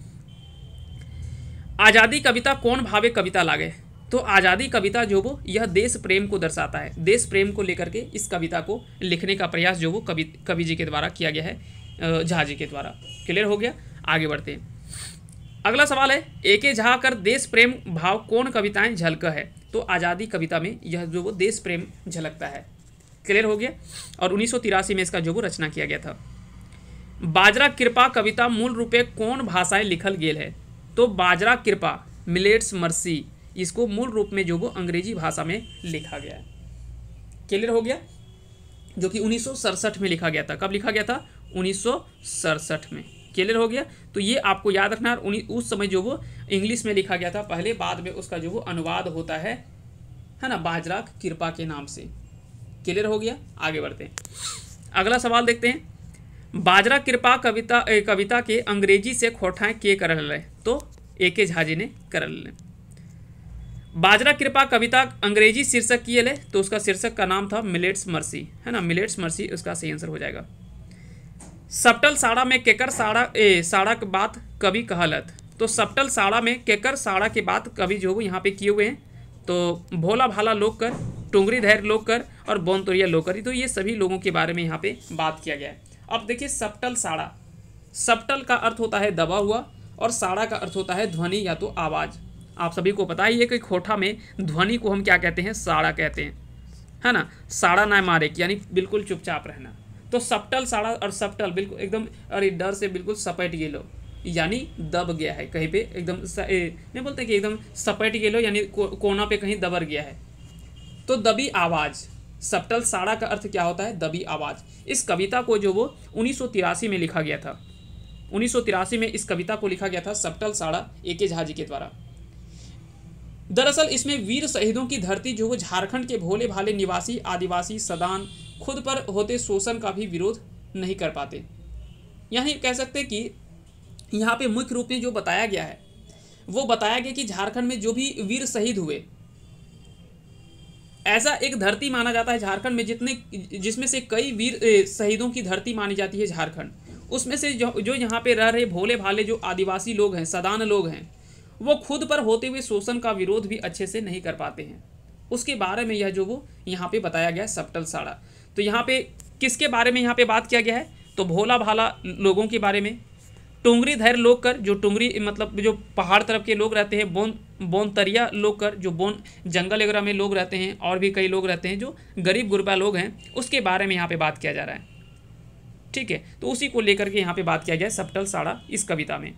आज़ादी कविता कौन भावे कविता लागे तो आज़ादी कविता जो वो यह देश प्रेम को दर्शाता है देश प्रेम को लेकर के इस कविता को लिखने का प्रयास जो वो कवि कवि जी के द्वारा किया गया है झा जी के द्वारा क्लियर हो गया आगे बढ़ते हैं अगला सवाल है एके झा कर देश प्रेम भाव कौन कविताएं झलक है तो आज़ादी कविता में यह जो वो देश प्रेम झलकता है क्लियर हो गया और उन्नीस में इसका जो वो रचना किया गया था बाजरा कृपा कविता मूल रूपे कौन भाषाएं लिखल गेल है तो बाजरा कृपा मिलेट्स मर्सी इसको मूल रूप में जो वो अंग्रेजी भाषा में लिखा गया है क्लियर हो गया जो कि उन्नीस में लिखा गया था कब लिखा गया था उन्नीस में क्लियर हो गया तो ये आपको याद रखना है उस समय जो वो इंग्लिश में लिखा गया था पहले बाद में उसका जो वो अनुवाद होता है है ना बाजरा कृपा के नाम से क्लियर हो गया आगे बढ़ते हैं अगला सवाल देखते हैं बाजरा कृपा कविता ए, कविता के अंग्रेजी से खोटाएँ के कर तो ए के झाजी ने कर लें बाजरा कृपा कविता अंग्रेजी शीर्षक किए ले तो उसका शीर्षक का नाम था मिलेट्स मर्सी है ना मिलेट्स मर्सी उसका सही आंसर हो जाएगा सप्टल साड़ा में केकर साड़ा ए साड़ा के बात कवि कहलत तो सप्टल साड़ा में केकर साड़ा के बात कवि जो यहाँ पे किए हुए हैं तो भोला भाला लोक कर टुंगरी धैर्य लोक कर और बोन तोरिया लोक कर तो ये सभी लोगों के बारे में यहाँ पे बात किया गया है अब देखिए सप्टल साड़ा सप्टल का अर्थ होता है दबा हुआ और साड़ा का अर्थ होता है ध्वनि या तो आवाज़ आप सभी को पता ही है कि खोटा में ध्वनि को हम क्या कहते हैं साड़ा कहते हैं है ना साड़ा ना मारे कि यानी बिल्कुल चुपचाप रहना तो सपटल साड़ा और सपटल बिल्कुल एकदम अरे डर से बिल्कुल सपेट गए लो यानी दब गया है कहीं पे एकदम नहीं बोलते कि एकदम सपेट गए लो यानी को, कोना पे कहीं दबर गया है तो दबी आवाज़ सप्टल साड़ा का अर्थ क्या होता है दबी आवाज़ इस कविता को जो वो उन्नीस में लिखा गया था उन्नीस में इस कविता को लिखा गया था सपटल साड़ा ए के झा जी के द्वारा दरअसल इसमें वीर शहीदों की धरती जो वो झारखंड के भोले भाले निवासी आदिवासी सदान खुद पर होते शोषण का भी विरोध नहीं कर पाते यही कह सकते कि यहाँ पे मुख्य रूप में जो बताया गया है वो बताया गया कि झारखंड में जो भी वीर शहीद हुए ऐसा एक धरती माना जाता है झारखंड में जितने जिसमें से कई वीर शहीदों की धरती मानी जाती है झारखंड उसमें से जो जो यहाँ पे रह रहे भोले भाले जो आदिवासी लोग हैं सदान लोग हैं वो खुद पर होते हुए शोषण का विरोध भी अच्छे से नहीं कर पाते हैं उसके बारे में यह जो वो यहाँ पे बताया गया है सप्टल साड़ा तो यहाँ पे किसके बारे में यहाँ पे बात किया गया है तो भोला भाला लोगों के बारे में टुंगरी धैर्य लोग कर जो टुंगरी मतलब जो पहाड़ तरफ के लोग रहते हैं बोन बोन तरिया लोग कर जो बोन जंगल वगैरह में लोग रहते हैं और भी कई लोग रहते हैं जो गरीब गुरबा लोग हैं उसके बारे में यहाँ पे बात किया जा रहा है ठीक है तो उसी को लेकर के यहाँ पे बात किया गया सप्टल साड़ा इस कविता में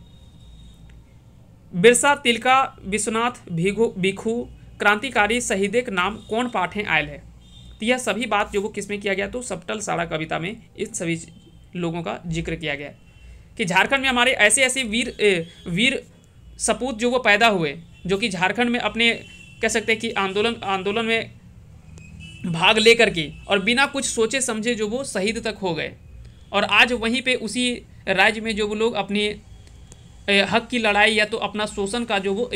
बिरसा तिलका विश्वनाथ भिघु भिखू क्रांतिकारी शहीदे के नाम कौन पाठें आयल है तो यह सभी बात जो वो किसमें किया गया तो सप्टल साड़ा कविता में इस सभी लोगों का जिक्र किया गया कि झारखंड में हमारे ऐसे ऐसे वीर ए, वीर सपूत जो वो पैदा हुए जो कि झारखंड में अपने कह सकते हैं कि आंदोलन आंदोलन में भाग लेकर के और बिना कुछ सोचे समझे जो वो शहीद तक हो गए और आज वहीं पे उसी राज्य में जो वो लोग अपनी हक की लड़ाई या तो अपना शोषण का जो वो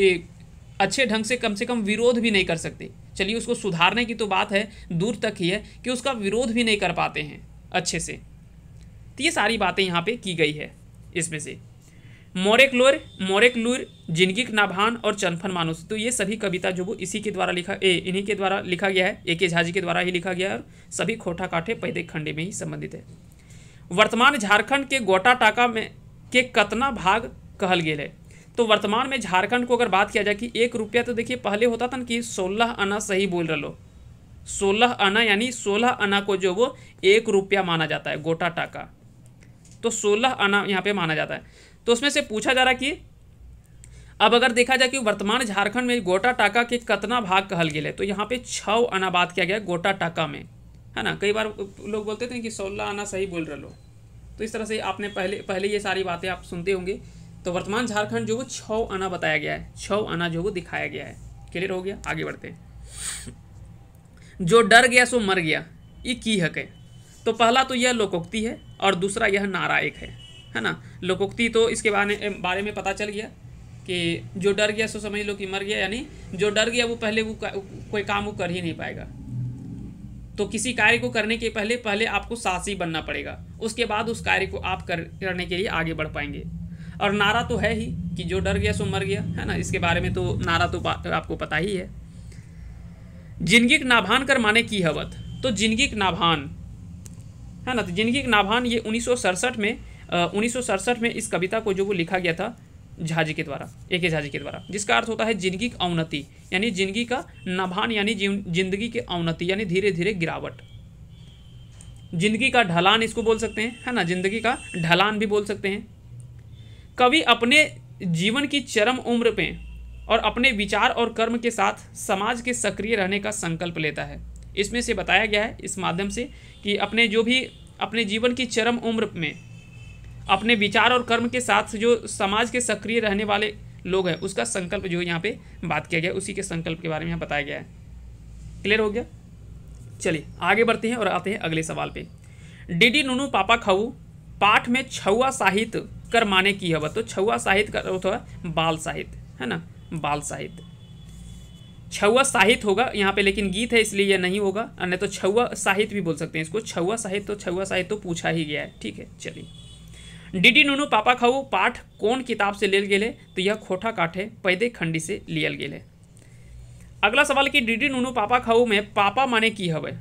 अच्छे ढंग से कम से कम विरोध भी नहीं कर सकते चलिए उसको सुधारने की तो बात है दूर तक ही है कि उसका विरोध भी नहीं कर पाते हैं अच्छे से तो ये सारी बातें यहाँ पे की गई है इसमें से मोरेक्लोर मोरेक्लूर जिनगी नाभान और चनफन मानुष तो ये सभी कविता जो वो इसी के द्वारा लिखा ए इन्हीं के द्वारा लिखा गया है ए के झाजी के द्वारा ही लिखा गया है और सभी खोटा काठे पैदे खंडे में ही संबंधित है वर्तमान झारखंड के गोटा टाका में के कतना भाग कहल गया है तो वर्तमान में झारखंड को अगर बात किया जाए कि एक रुपया तो देखिए पहले होता था ना कि सोलह आना सही बोल रहे सोलह आना यानी सोलह आना को जो वो एक रुपया माना जाता है गोटा टाका तो सोलह आना यहाँ पे माना जाता है तो उसमें से पूछा जा रहा कि अब अगर देखा जाए कि वर्तमान झारखंड में गोटा टाका के कितना भाग कहल गया है तो यहाँ पे छः आना बात किया गया गोटा टाका में है ना कई बार लोग बोलते थे कि सोलह आना सही बोल रहे तो इस तरह से आपने पहले पहले ये सारी बातें आप सुनते होंगे तो वर्तमान झारखंड जो वो छौ आना बताया गया है छ आना जो वो दिखाया गया है क्लियर हो गया आगे बढ़ते जो डर गया सो मर गया ये की हक है तो पहला तो यह लोकोक्ति है और दूसरा यह नारा एक है है ना लोकोक्ति तो इसके बारे बारे में पता चल गया कि जो डर गया सो समझ लो कि मर गया यानी जो डर गया वो पहले वो कोई काम वो कर ही नहीं पाएगा तो किसी कार्य को करने के पहले पहले आपको साहसी बनना पड़ेगा उसके बाद उस कार्य को आप करने के लिए आगे बढ़ पाएंगे और नारा तो है ही कि जो डर गया सो मर गया है ना इसके बारे में तो नारा तो, तो आपको पता ही है जिंदगी नाभान कर माने की हवत तो जिंदगी नाभान है ना तो जिंदगी नाभान ये उन्नीस में उन्नीस में इस कविता को जो वो लिखा गया था झाजी के द्वारा ए के झाजी के द्वारा जिसका अर्थ होता है जिंदगी की अवनति यानी जिंदगी का नाभान यानी जिंदगी के अवनति यानी धीरे धीरे गिरावट जिंदगी का ढलान इसको बोल सकते हैं है ना जिंदगी का ढलान भी बोल सकते हैं कवि अपने जीवन की चरम उम्र पे और अपने विचार और कर्म के साथ समाज के सक्रिय रहने का संकल्प लेता है इसमें से बताया गया है इस माध्यम से कि अपने जो भी अपने जीवन की चरम उम्र में अपने विचार और कर्म के साथ जो समाज के सक्रिय रहने वाले लोग हैं उसका संकल्प जो यहाँ पे बात किया गया उसी के संकल्प के बारे में यहाँ बताया गया है क्लियर हो गया चलिए आगे बढ़ते हैं और आते हैं अगले सवाल पे डीडी नूनू पापा खाऊ पाठ में छुआ साहित्य कर माने की हवा तो छुआ साहित्य का अर्थ तो बाल साहित्य है ना बाल साहित्य छुआ साहित्य होगा यहाँ पे लेकिन गीत है इसलिए यह नहीं होगा अन्य तो छुआ साहित्य भी बोल सकते हैं इसको छुआ साहित्य तो छुआ साहित्य तो पूछा ही गया है ठीक है चलिए डी डी नूनू पापा खाऊ पाठ कौन किताब से लेल गए तो यह खोटा काठे पैदे खंडी से लियल गए अगला सवाल कि डी डी नूनू पापा खाऊ में पापा माने की हवे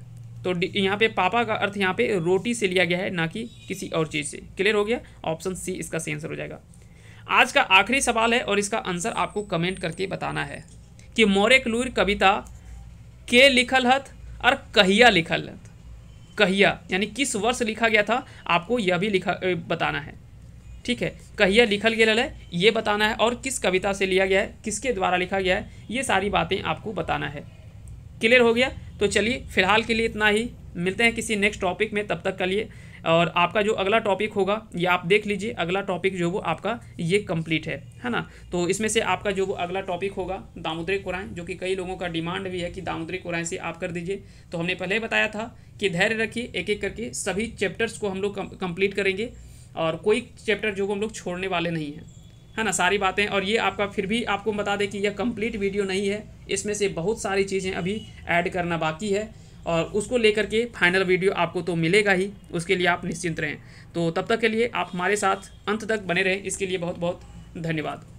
तो यहाँ पे पापा का अर्थ यहाँ पे रोटी से लिया गया है ना कि किसी और चीज़ से क्लियर हो गया ऑप्शन सी इसका सही आंसर हो जाएगा आज का आखिरी सवाल है और इसका आंसर आपको कमेंट करके बताना है कि मोरे क्लूर कविता के लिखल हथ और कहिया लिखल हत कहिया यानी किस वर्ष लिखा गया था आपको यह भी लिखा बताना है ठीक है कहिया लिखल गया है ये बताना है और किस कविता से लिया गया है किसके द्वारा लिखा गया है ये सारी बातें आपको बताना है क्लियर हो गया तो चलिए फिलहाल के लिए इतना ही मिलते हैं किसी नेक्स्ट टॉपिक में तब तक के लिए और आपका जो अगला टॉपिक होगा ये आप देख लीजिए अगला टॉपिक जो वो आपका ये कंप्लीट है है ना तो इसमें से आपका जो वो अगला टॉपिक होगा दामोदरी कुरान जो कि कई लोगों का डिमांड भी है कि दामोदरी कुरान से आप कर दीजिए तो हमने पहले बताया था कि धैर्य रखिए एक एक करके सभी चैप्टर्स को हम लोग कंप्लीट करेंगे और कोई चैप्टर जो वो हम लोग छोड़ने वाले नहीं हैं है ना सारी बातें और ये आपका फिर भी आपको बता दें कि यह कंप्लीट वीडियो नहीं है इसमें से बहुत सारी चीज़ें अभी ऐड करना बाकी है और उसको लेकर के फाइनल वीडियो आपको तो मिलेगा ही उसके लिए आप निश्चिंत रहें तो तब तक के लिए आप हमारे साथ अंत तक बने रहें इसके लिए बहुत बहुत धन्यवाद